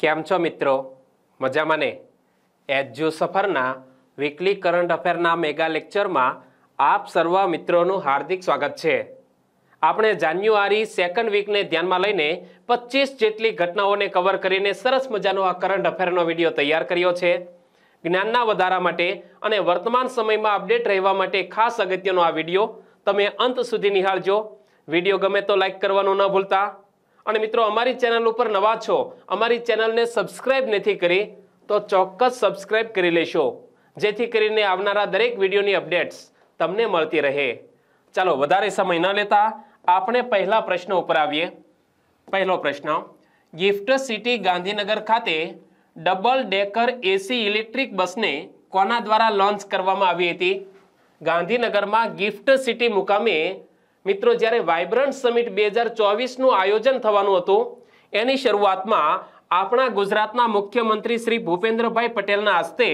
કેમ છો મિત્રો મજામાં ને એજ્યુ સફરના વીકલી કરંટ અફેરના મેગા લેક્ચરમાં આપ સર્વ મિત્રોનું હાર્દિક સ્વાગત છે આપણે જાન્યુઆરી સેકન્ડ વીકને ધ્યાનમાં લઈને પચીસ જેટલી ઘટનાઓને કવર કરીને સરસ મજાનો આ કરંટ અફેરનો વિડીયો તૈયાર કર્યો છે જ્ઞાનના વધારા માટે અને વર્તમાન સમયમાં અપડેટ રહેવા માટે ખાસ અગત્યનો આ વિડીયો તમે અંત સુધી નિહાળજો વિડીયો ગમે તો લાઇક કરવાનું ન ભૂલતા અને મિત્રો અમારી ચેનલ ઉપર નવા છો અમારી ચેનલને સબસ્ક્રાઇબ નથી કરી તો ચોક્કસ સબસ્ક્રાઇબ કરી લેશો જેથી કરીને આવનારા દરેક વિડીયોની અપડેટ્સ તમને મળતી રહે ચાલો વધારે સમય ન લેતા આપણે પહેલા પ્રશ્ન ઉપર આવીએ પહેલો પ્રશ્ન ગિફ્ટ સિટી ગાંધીનગર ખાતે ડબલ ડેકર એસી ઇલેક્ટ્રિક બસને કોના દ્વારા લોન્ચ કરવામાં આવી હતી ગાંધીનગરમાં ગિફ્ટ સિટી મુકામે મિત્રો જ્યારે વાઇબ્રન્ટ સમિટ બે હજાર ચોવીસનું આયોજન થવાનું હતું એની શરૂઆતમાં આપણા ગુજરાતના મુખ્યમંત્રી શ્રી ભૂપેન્દ્રભાઈ પટેલના હસ્તે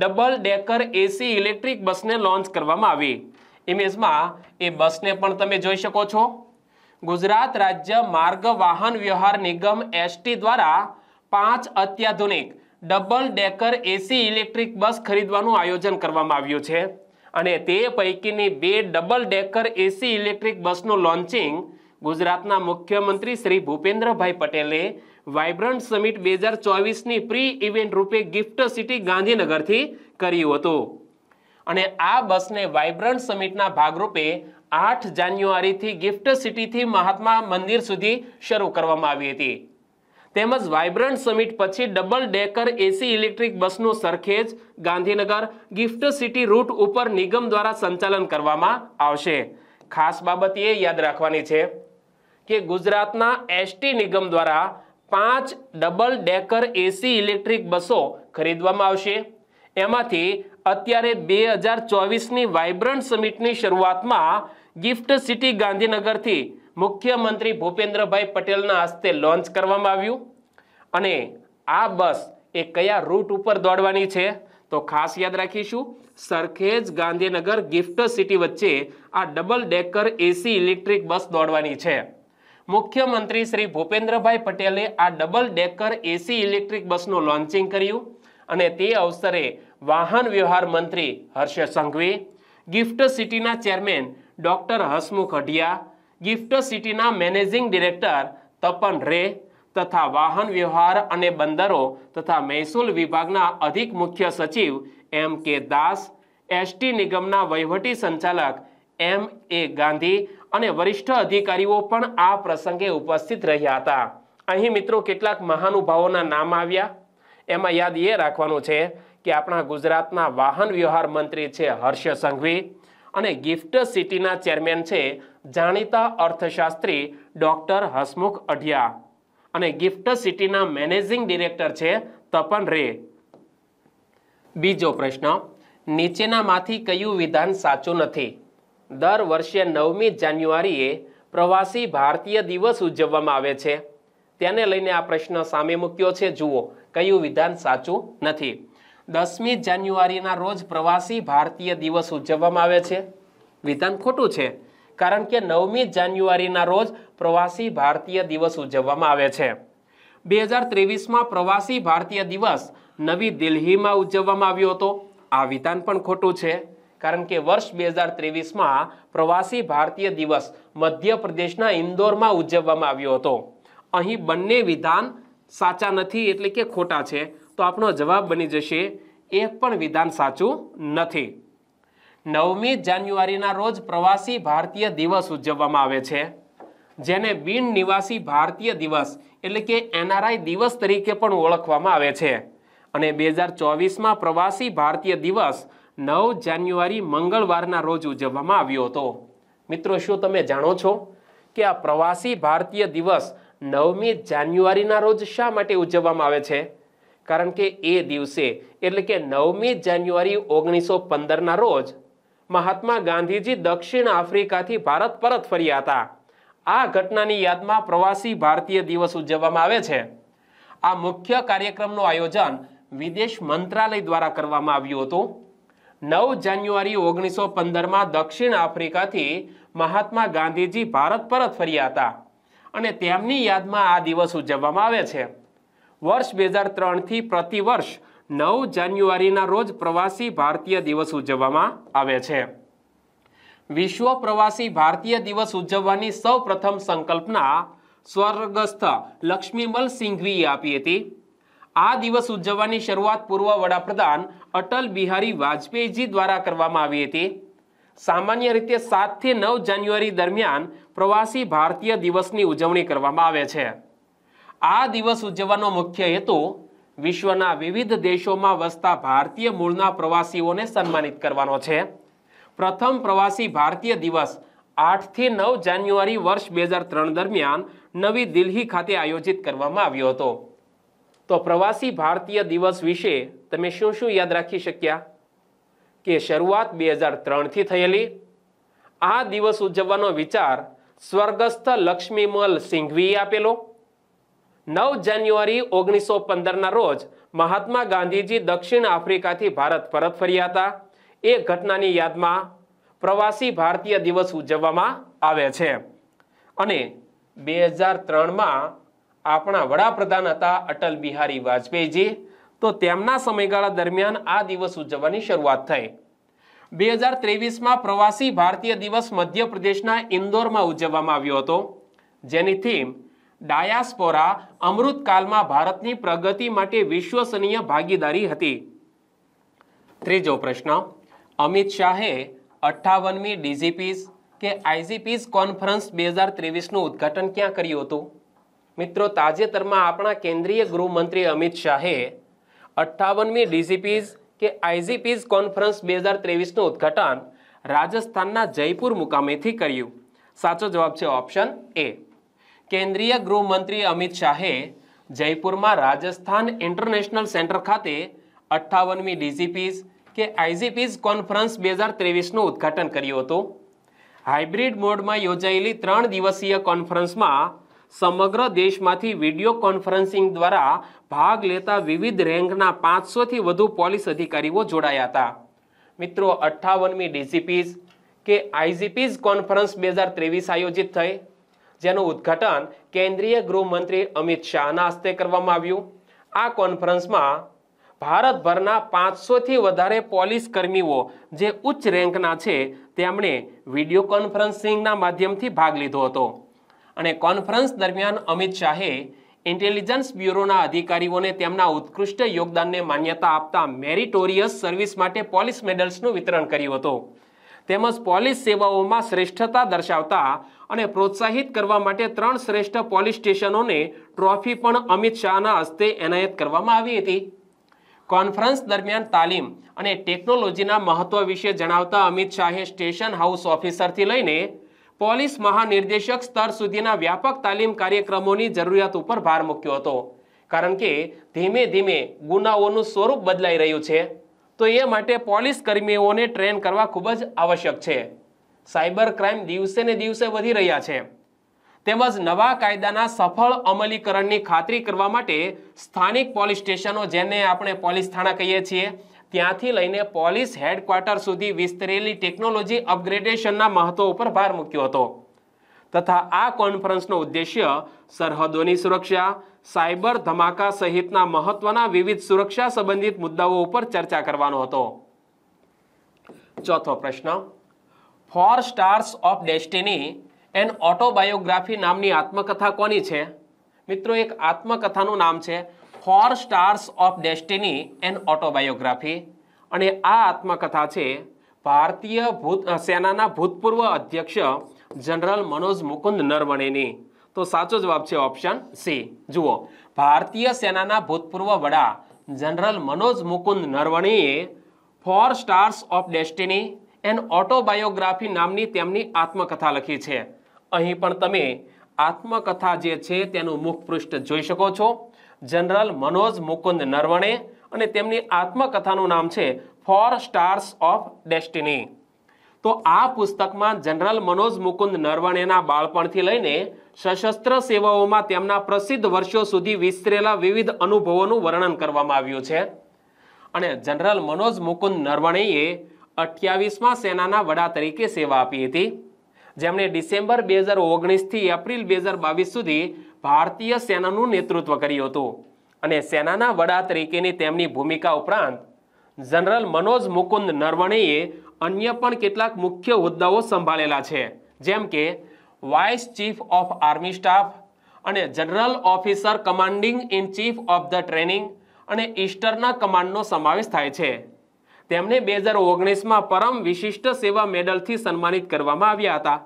ડબલ ડેકર એસી ઇલેક્ટ્રિક બસને લોન્ચ કરવામાં આવી ઇમેજમાં એ બસને પણ તમે જોઈ શકો છો ગુજરાત રાજ્ય માર્ગ વાહન વ્યવહાર નિગમ એસટી દ્વારા પાંચ અત્યાધુનિક double decker AC electric bus ખરીદવાનું આયોજન કરવામાં આવ્યું છે અને તે પૈકીની બે ડબલ ડેકર એસી ઇલેક્ટ્રિક બસનું લોન્ચિંગ ગુજરાતના મુખ્યમંત્રી શ્રી ભૂપેન્દ્રભાઈ પટેલે વાઇબ્રન્ટ સમિટ બે હજાર ચોવીસની પ્રી ઇવેન્ટ રૂપે ગિફ્ટ સિટી ગાંધીનગરથી કર્યું હતું અને આ બસને વાઇબ્રન્ટ સમિટના ભાગરૂપે આઠ જાન્યુઆરીથી ગિફ્ટ સિટીથી મહાત્મા મંદિર સુધી શરૂ કરવામાં આવી હતી તેમજ વાઇબ્રન્ટ સમિટ પછી ડબલ ડેકર એસી ઇલેક્ટ્રિક બસનો Sarkhej Gandhinagar GIFT City route ઉપર નિગમ દ્વારા સંચાલન કરવામાં આવશે ખાસ બાબત એ યાદ રાખવાની છે કે ગુજરાતના એસટી નિગમ દ્વારા પાંચ ડબલ ડેકર એસી ઇલેક્ટ્રિક બસો ખરીદવામાં આવશે એમાંથી અત્યારે બે હજાર ચોવીસની વાઇબ્રન્ટ સમિટની શરૂઆતમાં ગિફ્ટ સિટી ગાંધીનગરથી મુખ્યમંત્રી ભૂપેન્દ્રભાઈ પટેલના હસ્તે લોન્ચ કરવામાં આવ્યું અને આ બસ એ કયા રૂટ ઉપર દોડવાની છે તો ખાસ યાદ રાખીશું સરખેજ ગાંધીનગર ગિફ્ટ સિટી વચ્ચે આ double decker AC electric bus દોડવાની છે મુખ્યમંત્રી શ્રી ભૂપેન્દ્રભાઈ પટેલે આ ડબલ ડેકર એસી ઇલેક્ટ્રિક બસનું લોન્ચિંગ કર્યું અને તે અવસરે વાહન વ્યવહાર મંત્રી હર્ષ સંઘવી ગિફ્ટ સિટીના chairman doctor Hasmukh Adhia GIFT સિટીના મેનેજિંગ ડિરેક્ટર તપન રે તથા વાહન વ્યવહાર અને બંદરો તથા મહેસૂલ વિભાગના અધિક મુખ્ય સચિવ એમ કે દાસ એસટી નિગમના વહીવટી સંચાલક એમ એ ગાંધી અને વરિષ્ઠ અધિકારીઓ પણ આ પ્રસંગે ઉપસ્થિત રહ્યા હતા અહીં મિત્રો કેટલાક મહાનુભાવોના નામ આવ્યા એમાં યાદ એ રાખવાનું છે કે આપણા ગુજરાતના વાહન વ્યવહાર મંત્રી છે હર્ષ સંઘવી અને ગિફ્ટ સિટીના ચેરમેન છે જાણીતા અર્થશાસ્ત્રી ડૉક્ટર હસમુખ અઢિયા અને ગિફ્ટ સિટીના મેનેજિંગ ડિરેક્ટર છે તપન રે બીજો પ્રશ્ન નીચેનામાંથી કયું વિધાન સાચું નથી દર વર્ષે નવમી જાન્યુઆરીએ પ્રવાસી ભારતીય દિવસ ઉજવવામાં આવે છે તેને લઈને આ પ્રશ્ન સામે મૂક્યો છે જુઓ કયું વિધાન સાચું નથી દસમી જાન્યુઆરીના રોજ પ્રવાસી ભારતીય દિવસ ઉજવવામાં આવે છે વિધાન ખોટું છે કારણ કે નવમી જાન્યુઆરીના રોજ પ્રવાસી ભારતીય દિવસ ઉજવવામાં આવે છે બે હજાર ત્રેવીસમાં પ્રવાસી ભારતીય દિવસ નવી દિલ્હીમાં ઉજવવામાં આવ્યો હતો આ વિધાન પણ ખોટું છે કારણ કે વર્ષ બે હજાર ત્રેવીસમાં પ્રવાસી ભારતીય દિવસ મધ્યપ્રદેશના ઇન્દોરમાં ઉજવવામાં આવ્યો હતો અહીં બંને વિધાન સાચા નથી એટલે કે ખોટા છે તો આપણો જવાબ બની જશે એક પણ વિધાન સાચું નથી નવમી જાન્યુઆરીના રોજ પ્રવાસી ભારતીય દિવસ ઉજવવામાં આવે છે જેને બિન નિવાસી ભારતીય દિવસ એટલે કે એનઆરઆઈ દિવસ તરીકે પણ ઓળખવામાં આવે છે અને બે હજાર ચોવીસમાં પ્રવાસી ભારતીય દિવસ નવ જાન્યુઆરી મંગળવારના રોજ ઉજવવામાં આવ્યો હતો મિત્રો શું તમે જાણો છો કે આ પ્રવાસી ભારતીય દિવસ નવમી જાન્યુઆરીના રોજ શા માટે ઉજવવામાં આવે છે કારણ કે એ દિવસે એટલે કે નવમી જાન્યુઆરી ઓગણીસો પંદરના રોજ મહાત્મા ગાંધીજી દક્ષિણ આફ્રિકાથી ભારત પરત ફર્યા હતા આ ઘટનાની યાદમાં પ્રવાસી ભારતીય દિવસ ઉજવવામાં આવે છે આ મુખ્ય કાર્યક્રમનું આયોજન વિદેશ મંત્રાલય દ્વારા કરવામાં આવ્યું હતું નવ જાન્યુઆરી ઓગણીસો પંદરમાં દક્ષિણ આફ્રિકાથી મહાત્મા ગાંધીજી ભારત પરત ફર્યા હતા અને તેમની યાદમાં આ દિવસ ઉજવવામાં આવે છે વર્ષ બે હજાર ત્રણથી પ્રતિવર્ષ નવ જાન્યુઆરીના રોજ પ્રવાસી ભારતીય દિવસ ઉજવવામાં આવે છે વિશ્વ પ્રવાસી ભારતીય દિવસ ઉજવવાની સૌ પ્રથમ સંકલ્પના સ્વર્ગસ્થ લક્ષ્મીમલ સિંઘવીએ આપી હતી આ દિવસ ઉજવવાની શરૂઆત પૂર્વ વડાપ્રધાન અટલ બિહારી વાજપેયીજી દ્વારા કરવામાં આવી હતી સામાન્ય રીતે સાતથી નવ જાન્યુઆરી દરમિયાન પ્રવાસી ભારતીય દિવસની ઉજવણી કરવામાં આવે છે આ દિવસ ઉજવવાનો મુખ્ય હેતુ વિશ્વના વિવિધ દેશોમાં વસતા ભારતીય મૂળના પ્રવાસીઓને સન્માનિત કરવાનો છે પ્રથમ પ્રવાસી ભારતીય દિવસ આઠથી નવ જાન્યુઆરી વર્ષ બે હજાર ત્રણ દરમિયાન નવી દિલ્હી ખાતે આયોજિત કરવામાં આવ્યો હતો તો પ્રવાસી ભારતીય દિવસ વિશે તમે શું શું યાદ રાખી શક્યા કે શરૂઆત બે હજાર ત્રણથી થયેલી આ દિવસ ઉજવવાનો વિચાર સ્વર્ગસ્થ લક્ષ્મીમલ સિંઘવીએ આપેલો નવ જાન્યુઆરી ઓગણીસો પંદરના રોજ મહાત્મા ગાંધીજી દક્ષિણ આફ્રિકાથી ભારત પરત ફર્યા હતા એ ઘટનાની યાદમાં પ્રવાસી ભારતીય દિવસ ઉજવવામાં આવે છે અને બે હજાર ત્રણમાં આપણા વડાપ્રધાન હતા અટલ બિહારી વાજપેયીજી તો તેમના સમયગાળા દરમિયાન આ દિવસ ઉજવવાની શરૂઆત થઈ બે હજાર ત્રેવીસમાં પ્રવાસી ભારતીય દિવસ મધ્યપ્રદેશના ઇન્દોરમાં ઉજવવામાં આવ્યો હતો જેની થીમ ડાયાસ્પોરા અમૃતકાલમાં ભારતની પ્રગતિ માટે વિશ્વસનીય ભાગીદારી હતી ત્રીજો પ્રશ્ન અમિત શાહે અઠ્ઠાવનમી ડીજીપીસ કે આઈજીપીસ કોન્ફરન્સ બે હજાર ત્રેવીસનું ઉદ્ઘાટન ક્યાં કર્યું હતું મિત્રો તાજેતરમાં આપણા કેન્દ્રીય ગૃહમંત્રી અમિત શાહે અઠ્ઠાવનમી ડીજીપીસ કે આઈજીપીસ કોન્ફરન્સ બે હજાર ત્રેવીસનું ઉદ્ઘાટન રાજસ્થાનના જયપુર મુકામેથી કર્યું સાચો જવાબ છે ઓપ્શન એ કેન્દ્રીય ગૃહમંત્રી અમિત શાહે જયપુરમાં રાજસ્થાન ઇન્ટરનેશનલ સેન્ટર ખાતે અઠ્ઠાવનમી ડીજીપીઝ કે આઈજીપીઝ કોન્ફરન્સ બે હજાર ત્રેવીસનું ઉદ્ઘાટન કર્યું હતું હાઇબ્રિડ મોડમાં યોજાયેલી ત્રણ દિવસીય કોન્ફરન્સમાં સમગ્ર દેશમાંથી વિડીયો કોન્ફરન્સિંગ દ્વારા ભાગ લેતા વિવિધ રેન્કના પાંચસોથી વધુ પોલીસ અધિકારીઓ જોડાયા હતા મિત્રો અઠ્ઠાવનમી ડીજીપીઝ કે આઈજીપીઝ કોન્ફરન્સ બે હજાર ત્રેવીસ આયોજિત થઈ જેનું ઉદ્ઘાટન કેન્દ્રીય ગૃહમંત્રી અમિત શાહના હસ્તે કરવામાં આવ્યું આ કોન્ફરન્સમાં ભારતભરના પાંચસોથી વધારે પોલીસ કર્મીઓ જે ઉચ્ચ રેન્કના છે તેમણે વિડીયો કોન્ફરન્સિંગના માધ્યમથી ભાગ લીધો હતો અને કોન્ફરન્સ દરમિયાન અમિત શાહે ઇન્ટેલિજન્સ બ્યુરોના અધિકારીઓને તેમના ઉત્કૃષ્ટ યોગદાનને માન્યતા આપતા મેરિટોરિયસ સર્વિસ માટે પોલીસ મેડલ્સનું વિતરણ કર્યું હતું તેમજ પોલીસ સેવાઓમાં શ્રેષ્ઠતા દર્શાવતા અને પ્રોત્સાહિત કરવા માટે ત્રણ શ્રેષ્ઠ પોલીસ સ્ટેશનોને ટ્રોફી પણ અમિત શાહના હસ્તે એનાયત કરવામાં આવી હતી કોન્ફરન્સ દરમિયાન તાલીમ અને ટેકનોલોજીના મહત્વ વિશે જણાવતા અમિત શાહે સ્ટેશન હાઉસ ઓફિસરથી લઈને પોલીસ મહાનિર્દેશક સ્તર સુધીના વ્યાપક તાલીમ કાર્યક્રમોની જરૂરિયાત ઉપર ભાર મૂક્યો હતો કારણ કે ધીમે ધીમે ગુનાઓનું સ્વરૂપ બદલાઈ રહ્યું છે તો એ માટે પોલીસ કર્મીઓને ટ્રેન કરવા ખૂબ જ આવશ્યક છે સાયબર ક્રાઇમ દિવસે ને દિવસે વધી રહ્યા છે તેમજ નવા કાયદાના સફળ અમલીકરણની ખાતરી કરવા માટે સ્થાનિક પોલીસ સ્ટેશનો જેને આપણે પોલીસ થાણા કહીએ છીએ ત્યાંથી લઈને પોલીસ હેડક્વાર્ટર સુધી વિસ્તરેલી ટેકનોલોજી અપગ્રેડેશનના મહત્વ ઉપર ભાર મૂક્યો હતો તથા આ કોન્ફરન્સનો ઉદ્દેશ્ય સરહદોની સુરક્ષા સાયબર ધમાકા સહિતના મહત્વના વિવિધ સુરક્ષા સંબંધિત મુદ્દાઓ ઉપર ચર્ચા કરવાનો હતો ચોથો પ્રશ્ન four stars of destiny an autobiography નામની આત્મકથા કોની છે મિત્રો એક આત્મકથાનું નામ છે four stars of destiny an autobiography અને આ આત્મકથા છે ભારતીય ભૂત સેનાના ભૂતપૂર્વ અધ્યક્ષ જનરલ મનોજ મુકુંદ નરવણેની તો સાચો જવાબ છે ઓપ્શન સી જુઓ ભારતીય સેનાના ભૂતપૂર્વ વડા જનરલ મનોજ મુકુંદ નરવણીએ four stars of destiny an autobiography નામની તેમની આત્મકથા લખી છે અહીં પણ તમે આત્મકથા જે છે તેનું મુખપૃષ્ઠ જોઈ શકો છો જનરલ મનોજ મુકુંદ નરવણે અને તેમની આત્મકથાનું નામ છે ફોર સ્ટાર્સ ઓફ ડેસ્ટિની તો આ પુસ્તકમાં જનરલ મનોજ મુકુંદ નરવણેના બાળપણથી લઈને સશસ્ત્ર સેવાઓમાં તેમના પ્રસિદ્ધ વર્ષો સુધી વિસ્તરેલા વિવિધ અનુભવોનું વર્ણન કરવામાં આવ્યું છે અને જનરલ મનોજ મુકુંદ નરવણેએ અઠ્યાવીસમાં સેનાના વડા તરીકે સેવા આપી હતી જેમણે ડિસેમ્બર બે હજાર ઓગણીસથી એપ્રિલ બે હજાર બાવીસ સુધી ભારતીય સેનાનું નેતૃત્વ કર્યું હતું અને સેનાના વડા તરીકેની તેમની ભૂમિકા ઉપરાંત જનરલ મનોજ મુકુંદ નરવણેએ અન્ય પણ કેટલાક મુખ્ય હોદ્દાઓ સંભાળેલા છે જેમ કે vice chief of army staff અને general officer commanding in chief of the training અને ઈસ્ટરના કમાન્ડનો સમાવેશ થાય છે તેમને બે હજાર ઓગણીસમાં પરમ વિશિષ્ટ સેવા મેડલથી સન્માનિત કરવામાં આવ્યા હતા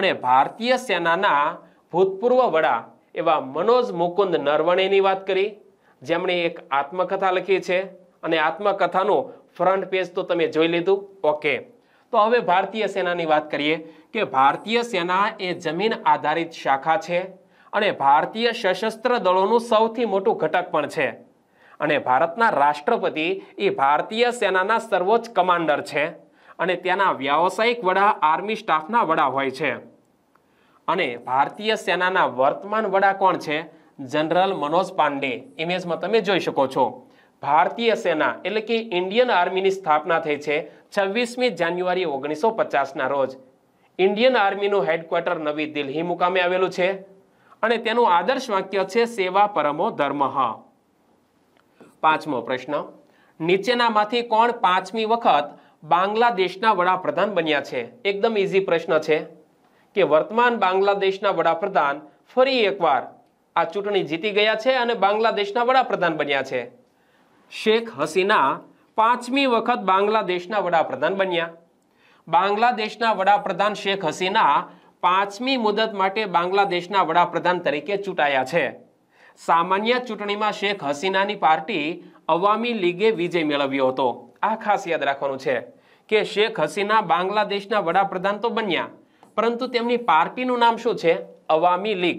અને ભારતીય સેનાના ભૂતપૂર્વ વડા એવા મનોજ મુકુંદ નરવણેની વાત કરી જેમણે એક આત્મકથા લખી છે અને આત્મકથાનું ફ્રન્ટ પેજ તો તમે જોઈ લીધું ઓકે તો હવે ભારતીય સેનાની વાત કરીએ કે ભારતીય સેના એ જમીન આધારિત શાખા છે અને ભારતીય સશસ્ત્ર દળોનું સૌથી મોટું ઘટક પણ છે અને ભારતના રાષ્ટ્રપતિ એ ભારતીય સેનાના સર્વોચ્ચ કમાન્ડર છે અને તેના વ્યાવસાયિક વડા આર્મી સ્ટાફના વડા હોય છે અને ભારતીય સેનાના વર્તમાન વડા કોણ છે જનરલ મનોજ પાંડે ઇમેજમાં તમે જોઈ શકો છો ભારતીય સેના એટલે કે ઇન્ડિયન આર્મીની સ્થાપના થઈ છે છવ્વીસમી જાન્યુઆરી ઓગણીસો પચાસના રોજ ઇન્ડિયન આર્મીનું હેડક્વાર્ટર નવી દિલ્હી મુકામે આવેલું છે અને તેનું આદર્શ વાક્ય છે સેવા પરમો ધર્મહ પાંચમો પ્રશ્ન નીચેનામાંથી કોણ પાંચમી વખત બાંગ્લાદેશના વડાપ્રધાન બન્યા છે એકદમ ઇઝી પ્રશ્ન છે કે વર્તમાન બાંગ્લાદેશના વડાપ્રધાન ફરી એકવાર આ ચૂંટણી જીતી ગયા છે અને બાંગ્લાદેશના વડાપ્રધાન બન્યા છે શેખ હસીના પાંચમી વખત બાંગ્લાદેશના વડાપ્રધાન બન્યા બાંગ્લાદેશના વડાપ્રધાન શેખ હસીના પાંચમી મુદત માટે બાંગ્લાદેશના વડાપ્રધાન તરીકે ચૂંટાયા છે સામાન્ય ચૂંટણીમાં શેખ હસીનાની પાર્ટી અવામી લીગે વિજય મેળવ્યો હતો આ ખાસ યાદ રાખવાનું છે કે શેખ હસીના બાંગ્લાદેશના વડાપ્રધાન તો બન્યા પરંતુ તેમની પાર્ટીનું નામ શું છે અવામી લીગ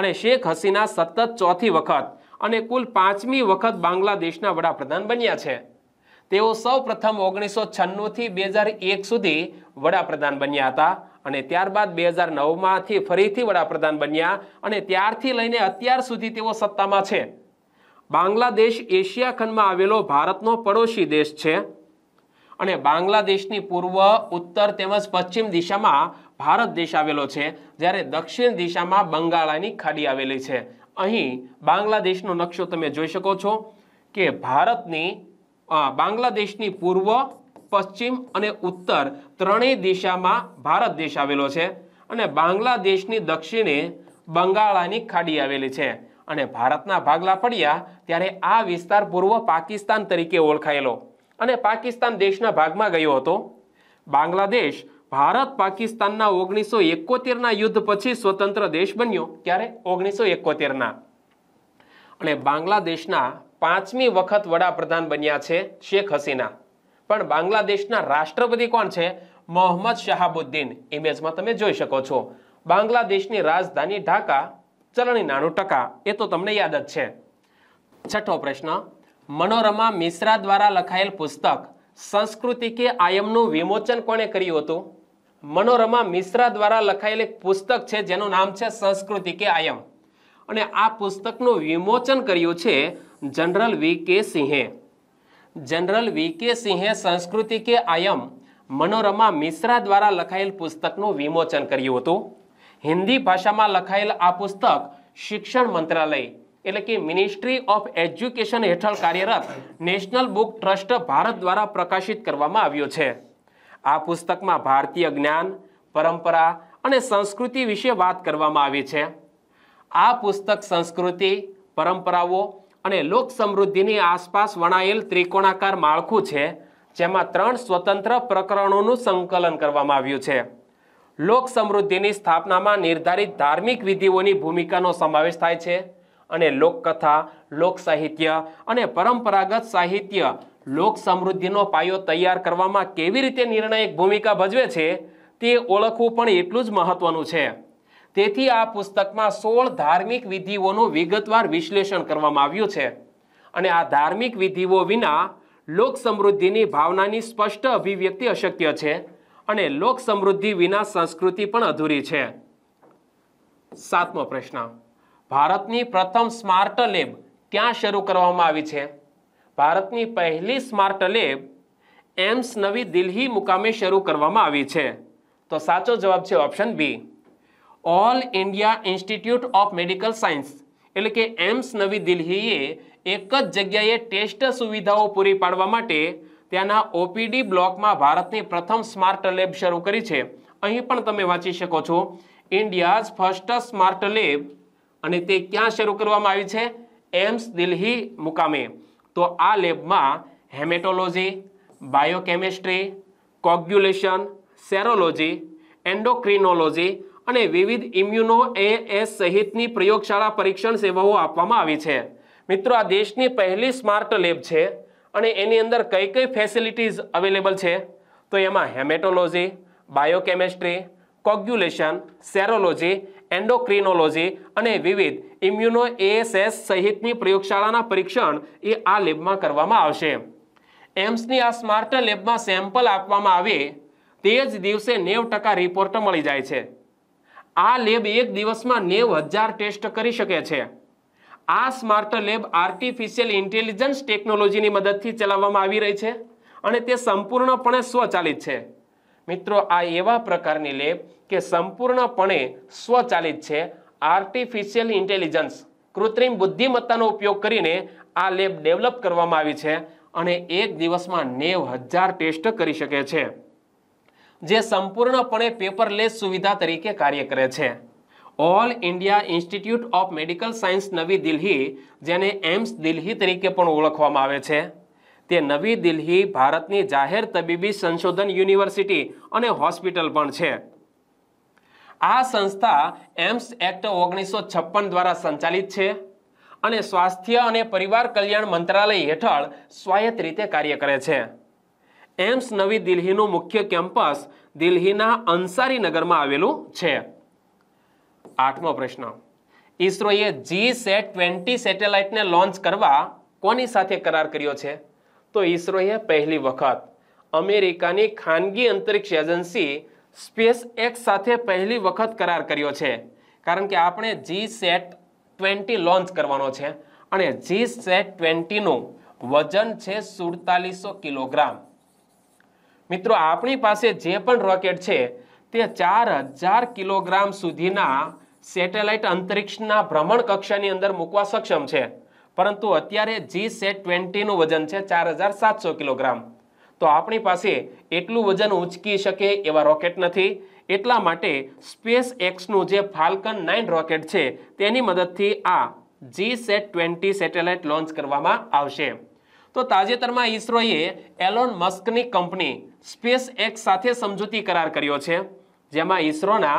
અને શેખ હસીના સતત ચોથી વખત અને કુલ પાંચમી વખત બાંગ્લાદેશના વડાપ્રધાન બન્યા છે તેઓ સૌ પ્રથમ ઓગણીસો છન્નુંથી બે હજાર એક સુધી વડાપ્રધાન બન્યા હતા અને ત્યારબાદ બે હજાર નવમાંથી ફરીથી વડાપ્રધાન બન્યા અને ત્યારથી લઈને અત્યાર સુધી તેઓ સત્તામાં છે બાંગ્લાદેશ એશિયા ખંડમાં આવેલો ભારતનો પડોશી દેશ છે અને બાંગ્લાદેશની પૂર્વ ઉત્તર તેમજ પશ્ચિમ દિશામાં ભારત દેશ આવેલો છે જ્યારે દક્ષિણ દિશામાં બંગાળાની ખાડી આવેલી છે અહીં બાંગ્લાદેશનો નકશો તમે જોઈ શકો છો કે ભારતની બાંગ્લાદેશની પૂર્વ પશ્ચિમ અને ઉત્તર ત્રણેય દિશામાં ભારત દેશ આવેલો છે અને બાંગ્લાદેશની દક્ષિણે બંગાળાની ખાડી આવેલી છે અને ભારતના ભાગલા પડ્યા ત્યારે આ વિસ્તાર પૂર્વ પાકિસ્તાન તરીકે ઓળખાયેલો અને પાકિસ્તાન દેશના ભાગમાં ગયો હતો બાંગ્લાદેશ ભારત પાકિસ્તાનના ઓગણીસો એકોતેરના યુદ્ધ પછી સ્વતંત્ર દેશ બન્યો ત્યારે ઓગણીસો એકોતેરના અને બાંગ્લાદેશના પાંચમી વખત વડાપ્રધાન બન્યા છે શેખ હસીના પણ બાંગ્લાદેશના રાષ્ટ્રપતિ કોણ છે મોહમ્મદ શહાબુદ્દીન ઇમેજમાં તમે જોઈ શકો છો બાંગ્લાદેશની રાજધાની ઢાકા ચલણી નાણું ટકા એ તો તમને યાદ જ છે છઠ્ઠો પ્રશ્ન મનોરમા મિશ્રા દ્વારા લખાયેલ પુસ્તક સંસ્કૃતિ કે આયમનું વિમોચન કોણે કર્યું હતું મનોરમા મિશ્રા દ્વારા લખાયેલ એક પુસ્તક છે જેનું નામ છે સંસ્કૃતિ કે આયમ અને આ પુસ્તકનું વિમોચન કર્યું છે જનરલ વી કે સિંહે જનરલ વી કે સિંહે સંસ્કૃતિ કે આયમ મનોરમા મિશ્રા દ્વારા લખાયેલ પુસ્તકનું વિમોચન કર્યું હતું હિન્દી ભાષામાં લખાયેલ આ પુસ્તક શિક્ષણ મંત્રાલય એટલે કે મિનિસ્ટ્રી ઓફ એજ્યુકેશન હેઠળ કાર્યરત નેશનલ બુક ટ્રસ્ટ ભારત દ્વારા પ્રકાશિત કરવામાં આવ્યો છે આ પુસ્તકમાં ભારતીય જ્ઞાન પરંપરા અને સંસ્કૃતિ વિશે વાત કરવામાં આવી છે આ પુસ્તક સંસ્કૃતિ પરંપરાઓ અને લોક સમૃદ્ધિની આસપાસ વણાયેલ ત્રિકોણાકાર માળખું છે જેમાં ત્રણ સ્વતંત્ર પ્રકરણોનું સંકલન કરવામાં આવ્યું છે લોક સમૃદ્ધિની સ્થાપનામાં નિર્ધારિત ધાર્મિક વિધિઓની ભૂમિકાનો સમાવેશ થાય છે અને લોકકથા લોક સાહિત્ય અને પરંપરાગત સાહિત્ય લોક સમૃદ્ધિનો પાયો તૈયાર કરવામાં કેવી રીતે નિર્ણાયક ભૂમિકા ભજવે છે તે ઓળખવું પણ એટલું જ મહત્વનું છે તેથી આ પુસ્તકમાં સોળ ધાર્મિક વિધિઓનું વિગતવાર વિશ્લેષણ કરવામાં આવ્યું છે અને આ ધાર્મિક વિધિઓ વિના લોક સમૃદ્ધિની ભાવનાની સ્પષ્ટ અભિવ્યક્તિ અશક્ય છે અને લોક સમૃદ્ધિ વિના સંસ્કૃતિ પણ અધૂરી છે સાતમો પ્રશ્ન ભારતની પ્રથમ સ્માર્ટ લેબ ક્યાં શરૂ કરવામાં આવી છે ભારતની પહેલી સ્માર્ટ લેબ એમ્સ નવી દિલ્હી મુકામે શરૂ કરવામાં આવી છે તો સાચો જવાબ છે option B all India institute of medical science એટલે કે એમ્સ નવી દિલ્હીએ એક જ જગ્યાએ ટેસ્ટ સુવિધાઓ પૂરી પાડવા માટે ત્યાંના ઓપીડી બ્લોકમાં ભારતની પ્રથમ સ્માર્ટ લેબ શરૂ કરી છે અહીં પણ તમે વાંચી શકો છો ઇન્ડિયાઝ ફર્સ્ટ સ્માર્ટ લેબ અને તે ક્યાં શરૂ કરવામાં આવી છે એમ્સ દિલ્હી મુકામે તો આ લેબમાં હેમેટોલોજી બાયોકેમિસ્ટ્રી કોગ્યુલેશન સેરોલોજી એન્ડોક્રિનોલોજી અને વિવિધ ઇમ્યુનો એએસ સહિતની પ્રયોગશાળા પરીક્ષણ સેવાઓ આપવામાં આવી છે મિત્રો આ દેશની પહેલી સ્માર્ટ લેબ છે અને એની અંદર કઈ કઈ ફેસિલિટીઝ અવેલેબલ છે તો એમાં હેમેટોલોજી બાયોકેમેસ્ટ્રી કોગ્યુલેશન સેરોલોજી એન્ડોક્રિનોલોજી અને વિવિધ ઇમ્યુનો એએસએસ સહિતની પ્રયોગશાળાના પરીક્ષણ એ આ લેબમાં કરવામાં આવશે એમ્સની આ સ્માર્ટ લેબમાં સેમ્પલ આપવામાં આવે તે જ દિવસે નેવ ટકા રિપોર્ટ મળી જાય છે આ લેબ એક દિવસમાં નેવ હજાર ટેસ્ટ કરી શકે છે આ સ્માર્ટ લેબ આર્ટિફિશિયલ ઇન્ટેલિજન્સ ટેકનોલોજીની મદદથી ચલાવવામાં આવી રહી છે અને તે સંપૂર્ણપણે સ્વચાલિત છે મિત્રો આ એવા પ્રકારની લેબ કે સંપૂર્ણપણે સ્વચાલિત છે આર્ટિફિશિયલ ઇન્ટેલિજન્સ કૃત્રિમ બુદ્ધિમત્તાનો ઉપયોગ કરીને આ લેબ ડેવલપ કરવામાં આવી છે અને એક દિવસમાં નેવ હજાર ટેસ્ટ કરી શકે છે જે સંપૂર્ણપણે પેપરલેસ સુવિધા તરીકે કાર્ય કરે છે all India institute of medical science નવી દિલ્હી જેને એમ્સ દિલ્હી તરીકે પણ ઓળખવામાં આવે છે તે નવી દિલ્હી ભારતની જાહેર તબીબી સંશોધન યુનિવર્સિટી અને હોસ્પિટલ પણ છે આ સંસ્થા એમ્સ એક્ટ ઓગણીસો છપ્પન દ્વારા સંચાલિત છે અને સ્વાસ્થ્ય અને પરિવાર કલ્યાણ મંત્રાલય હેઠળ સ્વાયત્ત રીતે કાર્ય કરે છે એમ્સ નવી દિલ્હીનું મુખ્ય કેમ્પસ દિલ્હીના અંસારી નગરમાં આવેલું છે આઠમો પ્રશ્ન ઇસરોએ જી સેટ ટ્વેન્ટી સેટેલાઇટને લોન્ચ કરવા કોની સાથે કરાર કર્યો છે તો ઇસરોએ પહેલી વખત અમેરિકાની ખાનગી અંતરિક્ષ એજન્સી સ્પેસ એક્સ સાથે પહેલી વખત કરાર કર્યો છે કારણ કે આપણે જી સેટ ટ્વેન્ટી લોન્ચ કરવાનો છે અને જી સેટ ટ્વેન્ટીનું વજન છે સુડતાલીસો કિલોગ્રામ મિત્રો આપણી પાસે જે પણ રોકેટ છે તે ચાર હજાર કિલોગ્રામ સુધીના સેટેલાઇટ અંતરિક્ષના ભ્રમણ કક્ષાની અંદર મૂકવા સક્ષમ છે પરંતુ અત્યારે જી સેટ ટ્વેન્ટીનું વજન છે ચાર હજાર સાતસો કિલોગ્રામ તો આપણી પાસે એટલું વજન ઉંચકી શકે એવા રોકેટ નથી એટલા માટે સ્પેસ એક્સનું જે ફાલ્કન નાઇન રોકેટ છે તેની મદદથી આ G sat twenty satellite launch કરવામાં આવશે તો તાજેતરમાં ઇસરોએ એલોન મસ્કની કંપની સ્પેસ એક્સ સાથે સમજૂતી કરાર કર્યો છે જેમાં ઇસરોના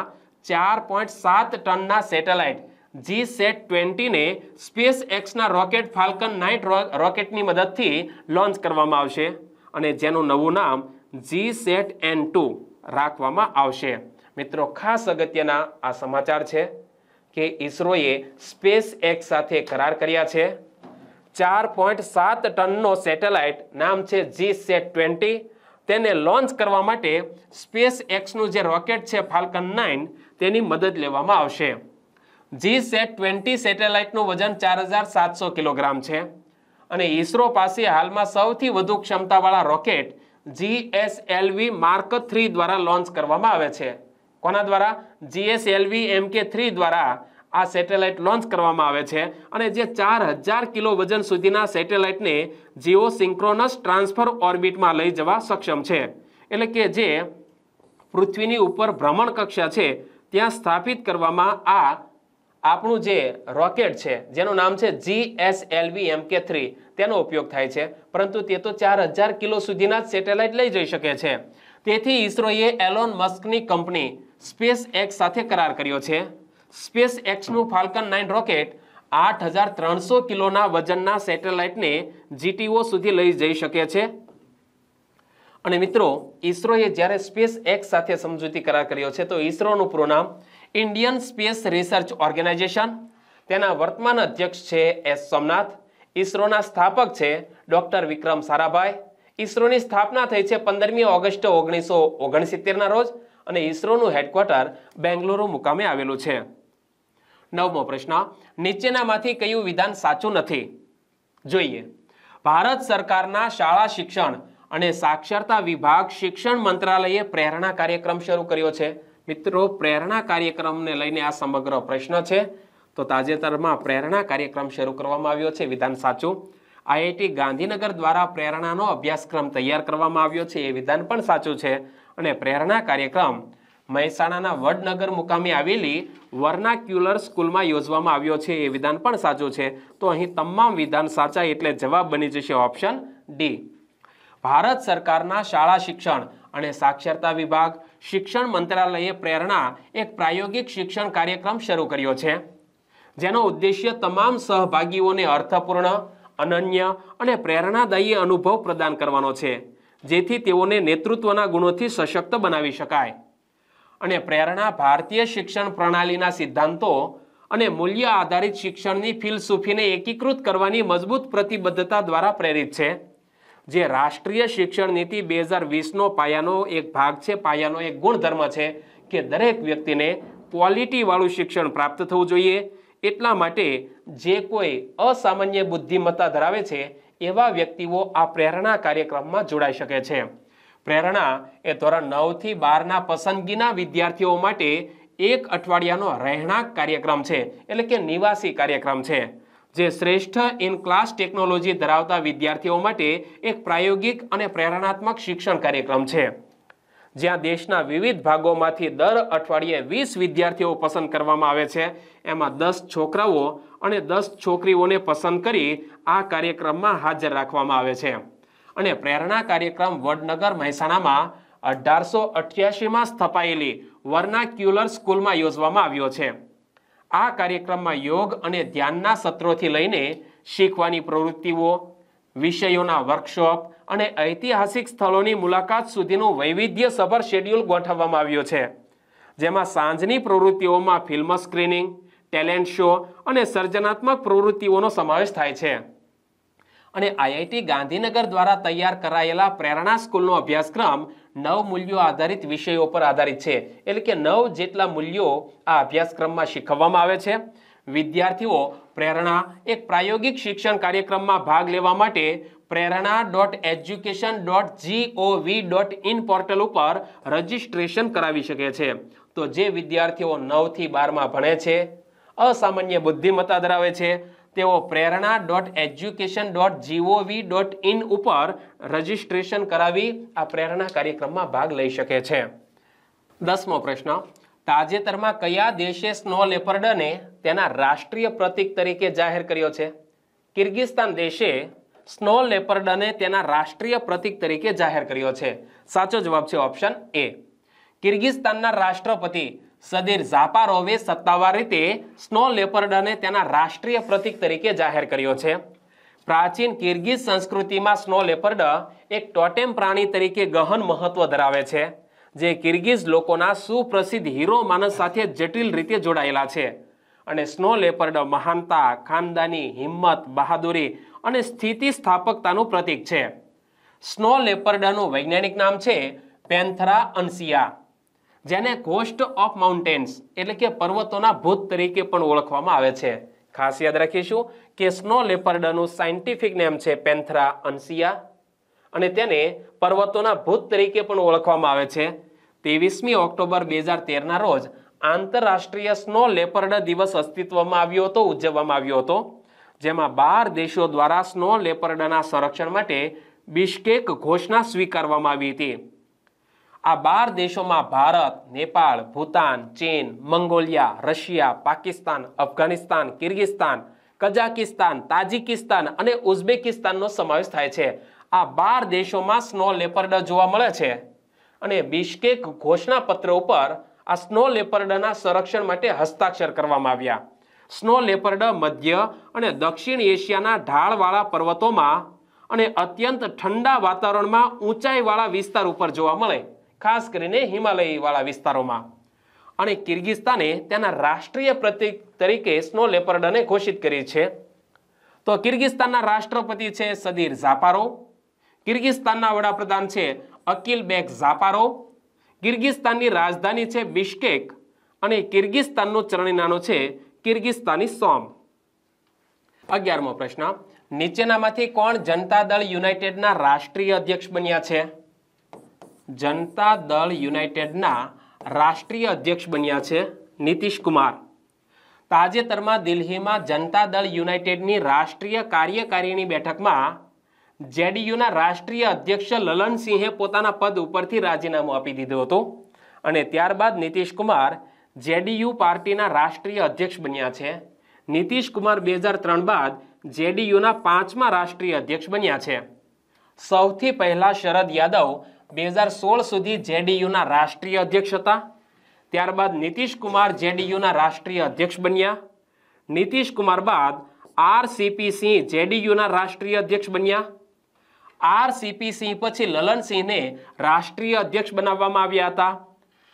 ચાર પોઈન્ટ સાત ટનના સેટેલાઇટ જી સેટ ટ્વેન્ટીને સ્પેસ એક્સના રોકેટ ફાલ્કન નાઇટ રોકેટની મદદથી લોન્ચ કરવામાં આવશે અને જેનું નવું નામ જી સેટ એન ટુ રાખવામાં આવશે મિત્રો ખાસ અગત્યના આ સમાચાર છે કે ઇસરોએ સ્પેસ એક્સ સાથે કરાર કર્યા છે ચાર પોઈન્ટ સાત ટનનો સેટેલાઇટ નામ છે જી સેટ ટ્વેન્ટી તેને લોન્ચ કરવા માટે સ્પેસ એક્સનું જે રોકેટ છે ફાલ્કન નાઇન તેની મદદ લેવામાં આવશે જી સેટ ટ્વેન્ટી સેટેલાઇટનું વજન ચાર હજાર સાતસો કિલોગ્રામ છે અને ઇસરો પાસે હાલમાં સૌથી વધુ ક્ષમતાવાળા rocket G S GSLV mark three દ્વારા લોન્ચ કરવામાં આવે છે કોના દ્વારા જીએસએલવી એમ કે થ્રી દ્વારા આ સેટેલાઇટ લોન્ચ કરવામાં આવે છે અને જે ચાર હજાર કિલો વજન સુધીના સેટેલાઇટને જીઓ સિંક્રોનસ ટ્રાન્સફર ઓર્બિટમાં લઈ જવા સક્ષમ છે એટલે કે જે પૃથ્વીની ઉપર ભ્રમણ કક્ષા છે ત્યાં સ્થાપિત કરવામાં આ આપણું જે રોકેટ છે જેનું નામ છે જી એસ એલવી એમ કે થ્રી તેનો ઉપયોગ થાય છે પરંતુ તે તો ચાર હજાર કિલો સુધીના જ સેટેલાઇટ લઈ જઈ શકે છે તેથી ઇસરોએ એલોન મસ્કની કંપની સ્પેસ એક્સ સાથે કરાર કર્યો છે સ્પેસ એક્સનું ફાલ્કન નાઇન રોકેટ આઠ હજાર ત્રણસો કિલોના વજનના સેટેલાઇટને જીટીઓ સુધી લઈ જઈ શકે છે અને મિત્રો ઇસરોએ જ્યારે સ્પેસ એક્સ સાથે સમજૂતી કરાર કર્યો છે તો ઇસરોનું પૂરું નામ ઇન્ડિયન સ્પેસ રિસર્ચ ઓર્ગેનાઇઝેશન તેના વર્તમાન અધ્યક્ષ છે એસ સોમનાથ ઇસરોના સ્થાપક છે ડૉક્ટર વિક્રમ સારાભાઈ ઇસરોની સ્થાપના થઈ છે પંદરમી ઓગસ્ટ ઓગણીસો ઓગણસિત્તેરના રોજ અને ઇસરોનું હેડક્વાર્ટર બેંગલુરુ મુકામે આવેલું છે નવમો પ્રશ્ન નીચેનામાંથી કયું વિધાન સાચું નથી જોઈએ ભારત સરકારના શાળા શિક્ષણ અને સાક્ષરતા વિભાગ શિક્ષણ મંત્રાલયે પ્રેરણા કાર્યક્રમ શરૂ કર્યો છે મિત્રો પ્રેરણા કાર્યક્રમને લઈને આ સમગ્ર પ્રશ્ન છે તો તાજેતરમાં પ્રેરણા કાર્યક્રમ શરૂ કરવામાં આવ્યો છે વિધાન સાચું આઈઆઈટી ગાંધીનગર દ્વારા પ્રેરણાનો અભ્યાસક્રમ તૈયાર કરવામાં આવ્યો છે એ વિધાન પણ સાચું છે અને પ્રેરણા કાર્યક્રમ મહેસાણાના વડનગર મુકામે આવેલી વર્નાક્યુલર સ્કૂલમાં યોજવામાં આવ્યો છે એ વિધાન પણ સાચું છે તો અહીં તમામ વિધાન સાચા એટલે જવાબ બની જશે ઓપ્શન ડી ભારત સરકારના શાળા શિક્ષણ અને સાક્ષરતા વિભાગ શિક્ષણ મંત્રાલયે પ્રેરણા એક પ્રાયોગિક શિક્ષણ કાર્યક્રમ શરૂ કર્યો છે જેનો ઉદ્દેશ્ય તમામ સહભાગીઓને અર્થપૂર્ણ અનન્ય અને પ્રેરણાદાયી અનુભવ પ્રદાન કરવાનો છે જેથી તેઓને નેતૃત્વના ગુણોથી સશક્ત બનાવી શકાય અને પ્રેરણા ભારતીય શિક્ષણ પ્રણાલીના સિદ્ધાંતો અને મૂલ્ય આધારિત શિક્ષણની ફિલસૂફીને એકીકૃત કરવાની મજબૂત પ્રતિબદ્ધતા દ્વારા પ્રેરિત છે જે રાષ્ટ્રીય શિક્ષણ નીતિ બે હજાર વીસનો પાયાનો એક ભાગ છે પાયાનો એક ગુણધર્મ છે કે દરેક વ્યક્તિને ક્વોલિટીવાળું શિક્ષણ પ્રાપ્ત થવું જોઈએ એટલા માટે જે કોઈ અસામાન્ય બુદ્ધિમત્તા ધરાવે છે એવા વ્યક્તિઓ આ પ્રેરણા કાર્યક્રમમાં જોડાઈ શકે છે પ્રેરણા એ ધોરણ નવથી બારના પસંદગીના વિદ્યાર્થીઓ માટે એક અઠવાડિયાનો રહેણાંક કાર્યક્રમ છે એટલે કે નિવાસી કાર્યક્રમ છે જે શ્રેષ્ઠ ઇન ક્લાસ ટેકનોલોજી ધરાવતા વિદ્યાર્થીઓ માટે એક પ્રાયોગિક અને પ્રેરણાત્મક શિક્ષણ કાર્યક્રમ છે જ્યાં દેશના વિવિધ ભાગોમાંથી દર અઠવાડિયે વીસ વિદ્યાર્થીઓ પસંદ કરવામાં આવે છે એમાં દસ છોકરાઓ અને દસ છોકરીઓને પસંદ કરી આ કાર્યક્રમમાં હાજર રાખવામાં આવે છે અને પ્રેરણા કાર્યક્રમ વડનગર મહેસાણામાં અઢારસો અઠ્યાસીમાં સ્થપાયેલી વર્નાક્યુલર સ્કૂલમાં યોજવામાં આવ્યો છે આ કાર્યક્રમમાં યોગ અને ધ્યાનના સત્રોથી લઈને શીખવાની પ્રવૃત્તિઓ વિષયોના વર્કશોપ અને ઐતિહાસિક સ્થળોની મુલાકાત સુધીનું વૈવિધ્યસભર શેડ્યુલ ગોઠવવામાં આવ્યો છે જેમાં સાંજની પ્રવૃત્તિઓમાં ફિલ્મ સ્ક્રીનિંગ ટેલેન્ટ શો અને સર્જનાત્મક પ્રવૃત્તિઓનો સમાવેશ થાય છે અને આઈઆઈટી ગાંધીનગર દ્વારા તૈયાર કરાયેલા પ્રેરણા સ્કૂલનો અભ્યાસક્રમ નવ મૂલ્યો આધારિત વિષયો પર આધારિત છે એટલે કે નવ જેટલા મૂલ્યો આ અભ્યાસક્રમમાં શીખવવામાં આવે છે વિદ્યાર્થીઓ પ્રેરણા એક પ્રાયોગિક શિક્ષણ કાર્યક્રમમાં ભાગ લેવા માટે Prerna dot education dot gov dot in portal ઉપર રજિસ્ટ્રેશન કરાવી શકે છે તો જે વિદ્યાર્થીઓ નવથી બારમાં ભણે છે અસામાન્ય બુદ્ધિમત્તા ધરાવે છે તેઓ Prerna dot education dot gov dot in ઉપર રજિસ્ટ્રેશન કરાવી આ પ્રેરણા કાર્યક્રમમાં ભાગ લઈ શકે છે દસમો પ્રશ્ન તાજેતરમાં કયા દેશે સ્નો લેપર્ડને તેના રાષ્ટ્રીય પ્રતિક તરીકે જાહેર કર્યો છે કિર્ગિસ્તાન દેશે સ્નો લેપર્ડને તેના રાષ્ટ્રીય પ્રતિક તરીકે જાહેર કર્યો છે સાચો જવાબ છે ઓપ્શન એ કિર્ગિસ્તાનના રાષ્ટ્રપતિ સદીર ઝાપારોવે સત્તાવાર રીતે સ્નો લેપર્ડને તેના રાષ્ટ્રીય પ્રતિક તરીકે જાહેર કર્યો છે પ્રાચીન કિર્ગીઝ સંસ્કૃતિમાં સ્નો લેપર્ડ એક ટોટેમ પ્રાણી તરીકે ગહન મહત્વ ધરાવે છે જે કિર્ગીઝ લોકોના સુપ્રસિદ્ધ હીરો માનસ સાથે જટિલ રીતે જોડાયેલા છે અને સ્નો લેપર્ડ મહાનતા ખાનદાની હિંમત બહાદુરી અને સ્થિતિસ્થાપકતાનું પ્રતિક છે સ્નો લેપર્ડનું વૈજ્ઞાનિક નામ છે પેન્થરા અનસિયા જેને કોસ્ટ ઓફ માઉન્ટેન્સ એટલે કે પર્વતોના ભૂત તરીકે પણ ઓળખવામાં આવે છે ખાસ યાદ રાખીશું કે સ્નો લેપર્ડનું સાયન્ટિફિક નેમ છે પેન્થરા અન્સિયા અને તેને પર્વતોના ભૂત તરીકે પણ ઓળખવામાં આવે છે ત્રેવીસમી ઓક્ટોબર બે હજાર તેરના રોજ આંતરરાષ્ટ્રીય સ્નો લેપર્ડ દિવસ અસ્તિત્વમાં આવ્યો હતો ઉજવવામાં આવ્યો હતો જેમાં બાર દેશો દ્વારા સ્નો લેપર્ડના સંરક્ષણ માટે બિશ્કેક ઘોષણા સ્વીકારવામાં આવી હતી આ બાર દેશોમાં ભારત નેપાળ ભૂતાન ચીન Mongolia Russia Pakistan Afghanistan Kyrgyzstan Kazakhstan Tajikistan અને ઉઝબેકિસ્તાનનો સમાવેશ થાય છે આ બાર દેશોમાં સ્નો લેપર્ડ જોવા મળે છે અને બિશ્કેક ઘોષણાપત્ર ઉપર આ સ્નો લેપર્ડના સંરક્ષણ માટે હસ્તાક્ષર કરવામાં આવ્યા સ્નો લેપર્ડ મધ્ય અને દક્ષિણ એશિયાના ઢાળવાળા પર્વતોમાં અને અત્યંત ઠંડા વાતાવરણમાં ઊંચાઈવાળા વિસ્તાર ઉપર જોવા મળે ખાસ કરીને હિમાલયવાળા વિસ્તારોમાં અને કિર્ગિસ્તાને તેના રાષ્ટ્રીય પ્રતિક તરીકે સ્નો લેપર્ડને ઘોષિત કરી છે તો કિર્ગિસ્તાનના રાષ્ટ્રપતિ છે સદીર ઝાપારો કિર્ગિસ્તાનના વડાપ્રધાન છે અકિલ બેગ ઝાપારો કિર્ગિસ્તાનની રાજધાની છે બિશ્કેક અને કિર્ગિસ્તાનનું ચરણીનાનું છે કિર્ગિસ્તાની સોમ અગિયારમો પ્રશ્ન નીચેનામાંથી કોણ જનતા દળ યુનાઇટેડના રાષ્ટ્રીય અધ્યક્ષ બન્યા છે જનતા દળ યુનાઇટેડના રાષ્ટ્રીય અધ્યક્ષ બન્યા છે નીતિશ કુમાર તાજેતરમાં દિલ્હીમાં જનતા દળ યુનાઇટેડની રાષ્ટ્રીય કાર્યકારીની બેઠકમાં જેડીયુના રાષ્ટ્રીય અધ્યક્ષ લલનસિંહે પોતાના પદ ઉપરથી રાજીનામું આપી દીધું હતું અને ત્યારબાદ નીતિશ કુમાર જેડીયુ પાર્ટીના રાષ્ટ્રીય અધ્યક્ષ બન્યા છે નીતિશ કુમાર બે હજાર ત્રણ બાદ જેડીયુના પાંચમા રાષ્ટ્રીય અધ્યક્ષ બન્યા છે સૌથી પહેલા શરદ યાદવ બે હજાર સોળ સુધી જેડીયુના રાષ્ટ્રીય અધ્યક્ષ હતા ત્યારબાદ નીતિશ કુમાર જેડીયુના રાષ્ટ્રીય અધ્યક્ષ બન્યા નીતિશ કુમાર બાદ આરસીપી સિંહ જેડીયુના રાષ્ટ્રીય અધ્યક્ષ બન્યા આરસીપી સિંહ પછી લલનસિંહને રાષ્ટ્રીય અધ્યક્ષ બનાવવામાં આવ્યા હતા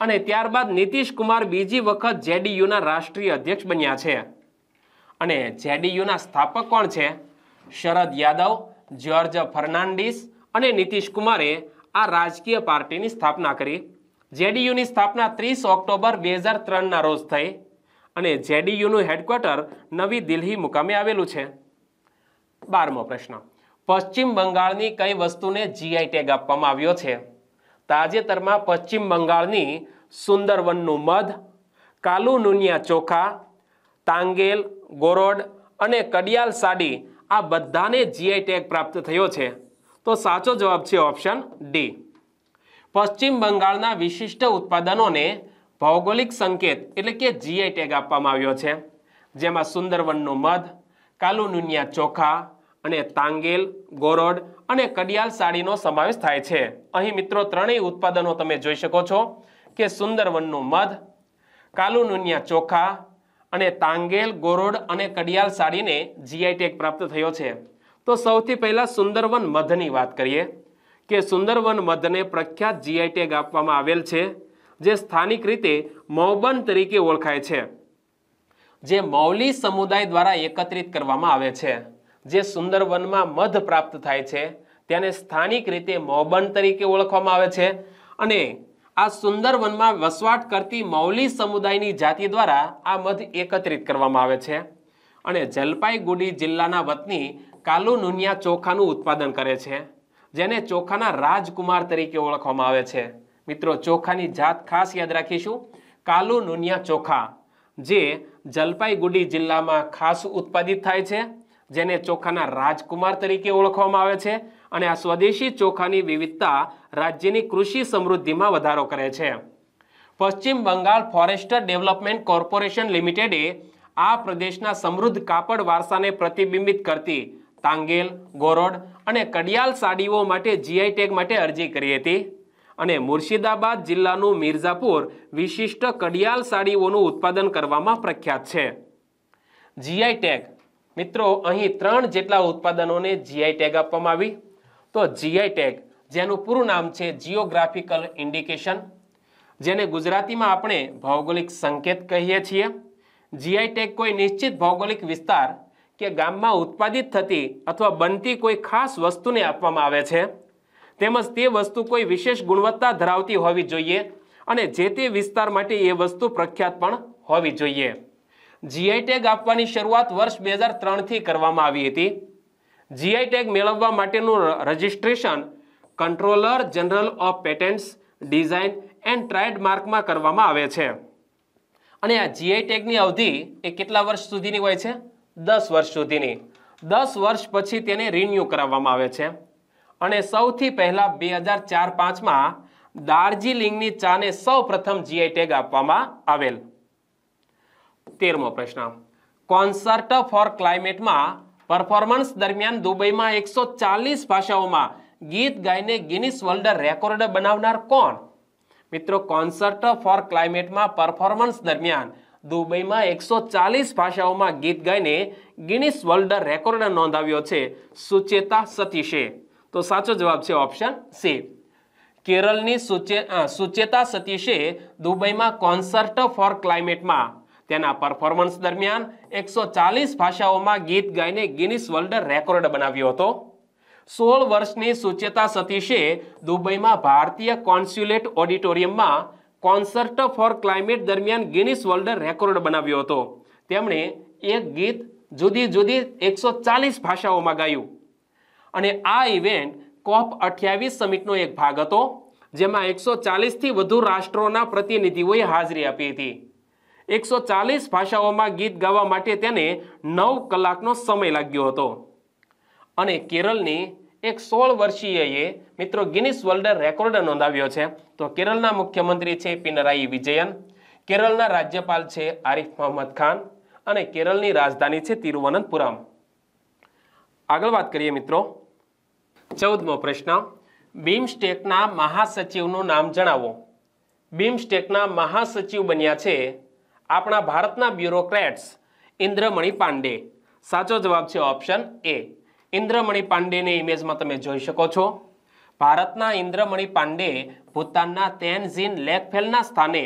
અને ત્યારબાદ નીતિશ કુમાર બીજી વખત જેડીયુના રાષ્ટ્રીય અધ્યક્ષ બન્યા છે અને જેડીયુના સ્થાપક કોણ છે શરદ યાદવ જ્યોર્જ ફર્નાન્ડિસ અને નીતિશ કુમારે આ રાજકીય પાર્ટીની સ્થાપના કરી જેડીયુની સ્થાપના ત્રીસ ઓક્ટોબર બે હજાર ત્રણના રોજ થઈ અને જેડીયુનું હેડક્વાર્ટર નવી દિલ્હી મુકામે આવેલું છે બારમો પ્રશ્ન પશ્ચિમ બંગાળની કઈ વસ્તુને જીઆઈ ટેગ આપવામાં આવ્યો છે તાજેતરમાં પશ્ચિમ બંગાળની સુંદરવનનું મધ કાલુ નુનિયા ચોખા તાંગેલ ગોરોડ અને કડિયાલ સાડી આ બધાને જીઆઈ ટેગ પ્રાપ્ત થયો છે તો સાચો જવાબ છે ઓપ્શન ડી પશ્ચિમ બંગાળના વિશિષ્ટ ઉત્પાદનોને ભૌગોલિક સંકેત એટલે કે જીઆઈ ટેગ આપવામાં આવ્યો છે જેમાં સુંદરવનનું મધ કાલુનુનિયા ચોખા અને તાંગેલ ગોરોડ અને કડિયાલ સાડીનો સમાવેશ થાય છે અહીં મિત્રો ત્રણેય ઉત્પાદનો તમે જોઈ શકો છો કે સુંદરવનનું મધ કાલુનુનિયા ચોખા અને તાંગેલ ગોરોડ અને કડિયાલ સાડીને જીઆઈ ટેગ પ્રાપ્ત થયો છે તો સૌથી પહેલાં સુંદરવન મધની વાત કરીએ કે સુંદરવન મધને પ્રખ્યાત જીઆઈ ટેગ આપવામાં આવેલ છે જે સ્થાનિક રીતે મૌબન તરીકે ઓળખાય છે જે મૌલી સમુદાય દ્વારા એકત્રિત કરવામાં આવે છે જે સુંદરવનમાં મધ પ્રાપ્ત થાય છે તેને સ્થાનિક રીતે મૌબન તરીકે ઓળખવામાં આવે છે અને આ સુંદરવનમાં વસવાટ કરતી મૌલી સમુદાયની જાતિ દ્વારા આ મધ એકત્રિત કરવામાં આવે છે અને જલપાઈગુડી જિલ્લાના વતની કાલુ નુનિયા ચોખાનું ઉત્પાદન કરે છે જેને ચોખાના રાજકુમાર તરીકે ઓળખવામાં આવે છે મિત્રો ચોખાની જાત ખાસ યાદ રાખીશું કાલુ નુનિયા ચોખા જે જલપાઈગુડી જિલ્લામાં ખાસ ઉત્પાદિત થાય છે જેને ચોખાના રાજકુમાર તરીકે ઓળખવામાં આવે છે અને આ સ્વદેશી ચોખાની વિવિધતા રાજ્યની કૃષિ સમૃદ્ધિમાં વધારો કરે છે પશ્ચિમ બંગાળ ફોરેસ્ટર ડેવલપમેન્ટ કોર્પોરેશન લિમિટેડે આ પ્રદેશના સમૃદ્ધ કાપડ વારસાને પ્રતિબિંબિત કરતી તાંગેલ ગોરોડ અને કડિયાલ સાડીઓ માટે જીઆઈ ટેગ માટે અરજી કરી હતી અને મુર્શિદાબાદ જિલ્લાનું મિર્ઝાપુર વિશિષ્ટ કડિયાલ સાડીઓનું ઉત્પાદન કરવામાં પ્રખ્યાત છે જીઆઈ ટેગ મિત્રો અહીં ત્રણ જેટલા ઉત્પાદનોને જીઆઈ ટેગ આપવામાં આવી તો જીઆઈ ટેગ જેનું પૂરું નામ છે જીઓગ્રાફિકલ ઇન્ડિકેશન જેને ગુજરાતીમાં આપણે ભૌગોલિક સંકેત કહીએ છીએ જીઆઈ ટેગ કોઈ નિશ્ચિત ભૌગોલિક વિસ્તાર કે ગામમાં ઉત્પાદિત થતી અથવા બનતી કોઈ ખાસ વસ્તુને આપવામાં આવે છે તેમજ તે વસ્તુ કોઈ વિશેષ ગુણવત્તા ધરાવતી હોવી જોઈએ અને જે તે વિસ્તાર માટે એ વસ્તુ પ્રખ્યાત પણ હોવી જોઈએ જીઆઈ ટેગ આપવાની શરૂઆત વર્ષ બે હજાર ત્રણથી કરવામાં આવી હતી જીઆઈ ટેગ મેળવવા માટેનું registration controller general of patents design and ટ્રેડમાર્કમાં કરવામાં આવે છે અને આ જીઆઈ ટેગની અવધિ એ કેટલા વર્ષ સુધીની હોય છે દસ વર્ષ સુધીની દસ વર્ષ પછી તેને રિન્યૂ કરાવવામાં આવે છે અને સૌથી પહેલાં બે હજાર ચાર પાંચમાં દાર્જિલિંગની ચાને સૌ પ્રથમ જીઆઈ ટેગ આપવામાં આવેલ તેરમો પ્રશ્ન કોન્સર્ટ ફોર ક્લાઇમેટમાં પરફોર્મન્સ દરમિયાન દુબઈમાં એકસો ચાલીસ ભાષાઓમાં ગીત ગાઈને ગિનિસ વર્લ્ડ રેકોર્ડ બનાવનાર કોણ મિત્રો કોન્સર્ટ ફોર ક્લાઇમેટમાં પરફોર્મન્સ દરમિયાન દુબઈમાં એકસો ચાલીસ ભાષાઓમાં ગીત ગાઈને ગિનિસ વર્લ્ડ રેકોર્ડ નોંધાવ્યો છે સુચેતા સતીશે તો સાચો જવાબ છે ઓપ્શન સી કેરળની સુચે સુચેતા સતીશે દુબઈમાં કોન્સર્ટ ફોર ક્લાઇમેટમાં તેના પરફોર્મન્સ દરમિયાન એકસો ચાલીસ ભાષાઓમાં ગીત ગાઈને ગિનિસ વર્લ્ડ રેકોર્ડ બનાવ્યો હતો સોળ વર્ષની સુચેતા સતીશે દુબઈમાં ભારતીય કોન્સ્યુલેટ ઓડિટોરિયમમાં કોન્સર્ટ ફોર ક્લાઇમેટ દરમિયાન ગિનિસ વર્લ્ડ રેકોર્ડ બનાવ્યો હતો તેમણે એક ગીત જુદી જુદી એકસો ચાલીસ ભાષાઓમાં ગાયું અને આ ઇવેન્ટ કોપ અઠ્યાવીસ સમિટનો એક ભાગ હતો જેમાં એકસો ચાલીસથી વધુ રાષ્ટ્રોના પ્રતિનિધિઓએ હાજરી આપી હતી એકસો ચાલીસ ભાષાઓમાં ગીત ગાવા માટે તેને નવ કલાકનો સમય લાગ્યો હતો અને કેરળની એક સોળ વર્ષીયએ મિત્રો ગિનિસ વર્લ્ડ રેકોર્ડ નોંધાવ્યો છે તો કેરળના મુખ્યમંત્રી છે પિનરાઈ વિજયન કેરળના રાજ્યપાલ છે આરિફ મોહમ્મદ ખાન અને કેરળની રાજધાની છે તિરુવનંતપુરમ આગળ વાત કરીએ મિત્રો ચૌદમો પ્રશ્ન બીમસ્ટેકના મહાસચિવનું નામ જણાવો બીમસ્ટેકના મહાસચિવ બન્યા છે આપણા ભારતના બ્યુરોક્રેટ્સ ઇન્દ્રમણી પાંડે સાચો જવાબ છે ઓપ્શન એ ઇન્દ્રમણી પાંડેની ઇમેજમાં તમે જોઈ શકો છો ભારતના ઇન્દ્રમણી પાંડે ભૂતાનના તેનઝીન લેકફેલના સ્થાને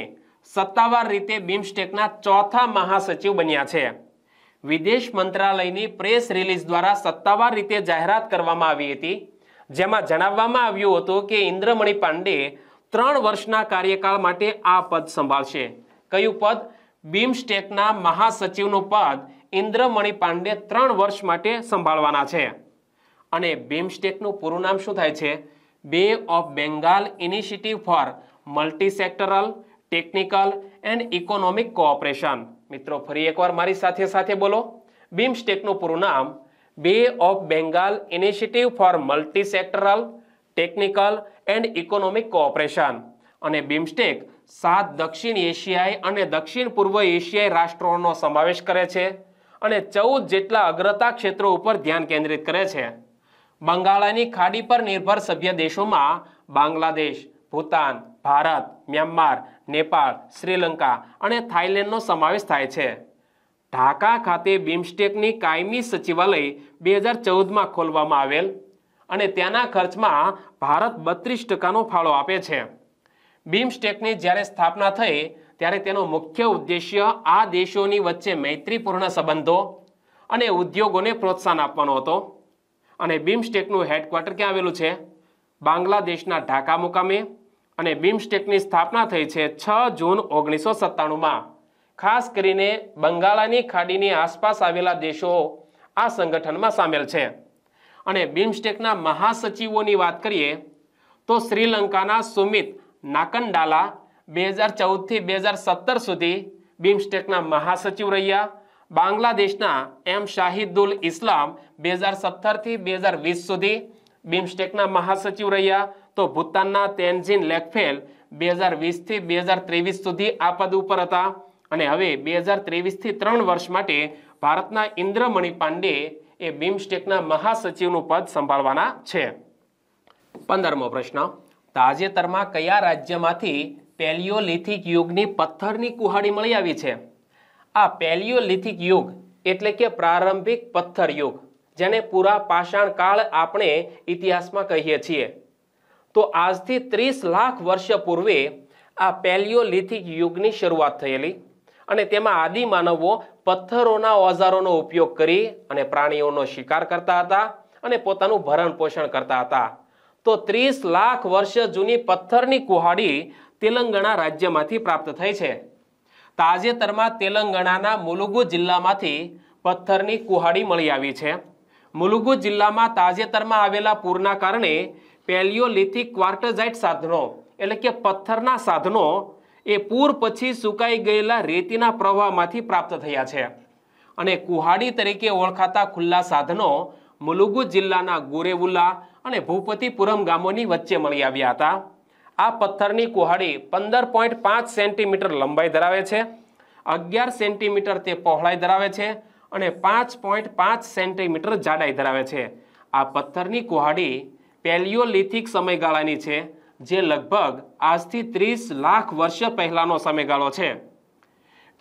સત્તાવાર રીતે બિમસ્ટેકના ચોથા મહાસચિવ બન્યા છે વિદેશ મંત્રાલયની પ્રેસ રિલીઝ દ્વારા સત્તાવાર રીતે જાહેરાત કરવામાં આવી હતી જેમાં જણાવવામાં આવ્યું હતું કે ઇન્દ્રમણી પાંડે ત્રણ વર્ષના કાર્યકાળ માટે આ પદ સંભાળશે કયું પદ બિમસ્ટેકના મહાસચિવનું પદ ઇન્દ્રમણિ પાંડે ત્રણ વર્ષ માટે સંભાળવાના છે અને બીમસ્ટેકનું પૂરું નામ શું થાય છે Bay of Bengal Initiative for Multi Sectoral Technical and Economic Cooperation મિત્રો ફરી એકવાર મારી સાથે સાથે બોલો બીમસ્ટેકનું પૂરું નામ Bay of Bengal Initiative for Multi Sectoral Technical and Economic Cooperation અને બીમસ્ટેક સાત દક્ષિણ એશિયાઈ અને દક્ષિણ પૂર્વ એશિયાઈ રાષ્ટ્રોનો સમાવેશ કરે છે અને ચૌદ જેટલા અગ્રતા ક્ષેત્રો ઉપર ધ્યાન કેન્દ્રિત કરે છે બંગાળાની ખાડી પર નિર્ભર સભ્ય દેશોમાં બાંગ્લાદેશ ભૂતાન ભારત મ્યાનમાર નેપાળ શ્રીલંકા અને થાઇલેન્ડનો સમાવેશ થાય છે ઢાકા ખાતે બિમસ્ટેકની કાયમી સચિવાલય બે હજાર ચૌદમાં ખોલવામાં આવેલ અને તેના ખર્ચમાં ભારત બત્રીસ ટકાનો ફાળો આપે છે બિમસ્ટેકની જ્યારે સ્થાપના થઈ ત્યારે તેનો મુખ્ય ઉદ્દેશ્ય આ દેશોની વચ્ચે મૈત્રીપૂર્ણ સંબંધો અને ઉદ્યોગોને પ્રોત્સાહન આપવાનો હતો અને બીમસ્ટેકનું હેડક્વાર્ટર ક્યાં આવેલું છે બાંગ્લાદેશના ઢાકા મુકામે અને બીમસ્ટેકની સ્થાપના થઈ છે છ જૂન ઓગણીસો સત્તાણુંમાં ખાસ કરીને બંગાળાની ખાડીની આસપાસ આવેલા દેશો આ સંગઠનમાં સામેલ છે અને બીમસ્ટેકના મહાસચિવોની વાત કરીએ તો શ્રીલંકાના સુમિત નાકનડાલા બે હજાર ચૌદથી બે હજાર સત્તર સુધી બિમસ્ટેકના મહાસચિવ રહ્યા બાંગ્લાદેશના એમ શાહિદુલ ઇસ્લામ બે હજાર સત્તરથી બે હજાર વીસ સુધી બિમસ્ટેકના મહાસચિવ રહ્યા તો ભૂતાનના તેનઝીન લેકફેલ બે હજાર વીસથી બે હજાર ત્રેવીસ સુધી આ પદ ઉપર હતા અને હવે બે હજાર ત્રેવીસથી ત્રણ વર્ષ માટે ભારતના ઇન્દ્રમણિ પાંડે એ બિમસ્ટેકના મહાસચિવનું પદ સંભાળવાના છે પંદરમો પ્રશ્ન તાજેતરમાં કયા રાજ્યમાંથી પેલિયોલિથિક યુગની પથ્થરની કુહાડી મળી આવી છે આ પેલિયોલિથિક યુગ એટલે કે પ્રારંભિક પથ્થર યુગ જેને પૂરા પાષાણ કાળ આપણે ઇતિહાસમાં કહીએ છીએ તો આજથી ત્રીસ લાખ વર્ષ પૂર્વે આ પેલિયોલિથિક યુગની શરૂઆત થયેલી અને તેમાં આદિમાનવો પથ્થરોના ઓજારોનો ઉપયોગ કરી અને પ્રાણીઓનો શિકાર કરતા હતા અને પોતાનું ભરણ પોષણ કરતા હતા તો ત્રીસ લાખ વર્ષ જૂની પથ્થરની કુહાડી તેલંગણા રાજ્યમાંથી પ્રાપ્ત થઈ છે તાજેતરમાં તેલંગણાના મુલુગુ જિલ્લામાંથી પથ્થરની કુહાડી મળી આવી છે મુલુગુ જિલ્લામાં તાજેતરમાં આવેલા પૂરના કારણે પેલિયોલિથિક ક્વાર્ટઝાઇટ સાધનો એટલે કે પથ્થરના સાધનો એ પૂર પછી સુકાઈ ગયેલા રેતીના પ્રવાહમાંથી પ્રાપ્ત થયા છે અને કુહાડી તરીકે ઓળખાતા ખુલ્લા સાધનો મુલુગુ જિલ્લાના ગોરેવુલા અને ભૂપતિપુરમ ગામોની વચ્ચે મળી આવ્યા હતા આ પથ્થરની કુહાડી પંદર પોઈન્ટ પાંચ સેન્ટીમીટર લંબાઈ ધરાવે છે અગિયાર સેન્ટીમીટર તે પહોળાઈ ધરાવે છે અને પાંચ પોઈન્ટ પાંચ સેન્ટીમીટર જાડાઈ ધરાવે છે આ પથ્થરની કુહાડી પેલિયોલિથિક સમયગાળાની છે જે લગભગ આજથી ત્રીસ લાખ વર્ષ પહેલાંનો સમયગાળો છે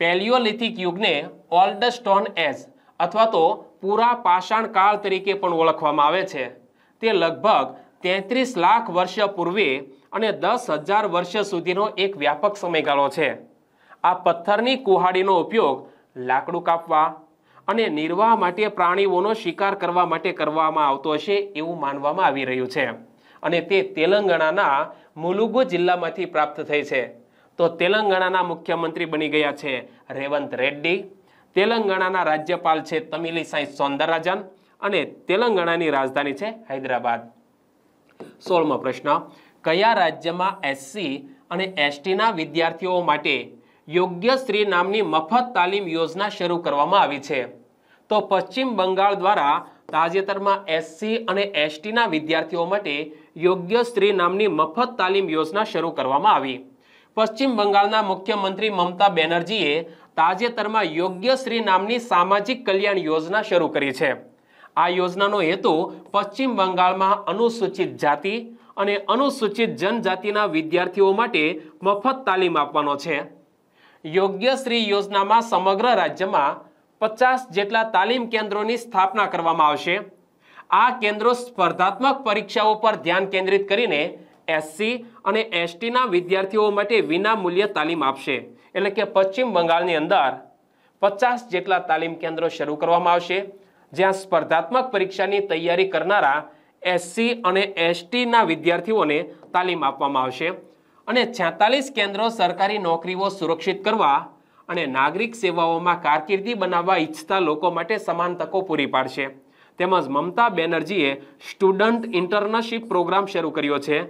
પેલિયોલિથિક યુગને ઓલ્ડ સ્ટોન એજ અથવા તો પૂરા પાષાણ તરીકે પણ ઓળખવામાં આવે છે તે લગભગ તેત્રીસ લાખ વર્ષ પૂર્વે અને દસ હજાર વર્ષ સુધીનો એક વ્યાપક સમયગાળો છે આ પથ્થરની કુહાડીનો ઉપયોગ લાકડું કાપવા અને નિર્વાહ માટે પ્રાણીઓનો શિકાર કરવા માટે કરવામાં આવતો હશે એવું માનવામાં આવી રહ્યું છે અને તે તેલંગાણાના મુલુગુ જિલ્લામાંથી પ્રાપ્ત થઈ છે તો તેલંગાણાના મુખ્યમંત્રી બની ગયા છે રેવંત રેડ્ડી તેલંગાણાના રાજ્યપાલ છે તમિલી તમિલિસાઈ સૌંદરરાજન અને તેલંગાણાની રાજધાની છે હૈદરાબાદ સોળમો પ્રશ્ન કયા રાજ્યમાં એસસી અને એસટીના વિદ્યાર્થીઓ માટે યોગ્ય સ્ત્રી નામની મફત તાલીમ યોજના શરૂ કરવામાં આવી છે તો પશ્ચિમ બંગાળ દ્વારા તાજેતરમાં એસસી અને એસટીના વિદ્યાર્થીઓ માટે યોગ્ય શ્રી નામની મફત તાલીમ યોજના શરૂ કરવામાં આવી પશ્ચિમ બંગાળના મુખ્યમંત્રી મમતા બેનર્જીએ તાજેતરમાં યોગ્ય શ્રી નામની સામાજિક કલ્યાણ યોજના શરૂ કરી છે આ યોજનાનો હેતુ પશ્ચિમ બંગાળમાં અનુસૂચિત જાતિ અને અનુસૂચિત જનજાતિના વિદ્યાર્થીઓ માટે મફત તાલીમ આપવાનો છે યોગ્ય શ્રી યોજનામાં સમગ્ર રાજ્યમાં પચાસ જેટલા તાલીમ કેન્દ્રોની સ્થાપના કરવામાં આવશે આ કેન્દ્રો સ્પર્ધાત્મક પરીક્ષાઓ પર ધ્યાન કેન્દ્રિત કરીને એસસી અને એસટીના વિદ્યાર્થીઓ માટે વિનામૂલ્ય તાલીમ આપશે એટલે કે પશ્ચિમ બંગાળની અંદર પચાસ જેટલા તાલીમ કેન્દ્રો શરૂ કરવામાં આવશે જ્યાં સ્પર્ધાત્મક પરીક્ષાની તૈયારી કરનારા એસસી અને એસટીના વિદ્યાર્થીઓને તાલીમ આપવામાં આવશે અને છેતાલીસ કેન્દ્રો સરકારી નોકરીઓ સુરક્ષિત કરવા અને નાગરિક સેવાઓમાં કારકિર્દી બનાવવા ઈચ્છતા લોકો માટે સમાન તકો પૂરી પાડશે તેમજ મમતા બેનર્જીએ સ્ટુડન્ટ ઇન્ટર્નશીપ પ્રોગ્રામ શરૂ કર્યો છે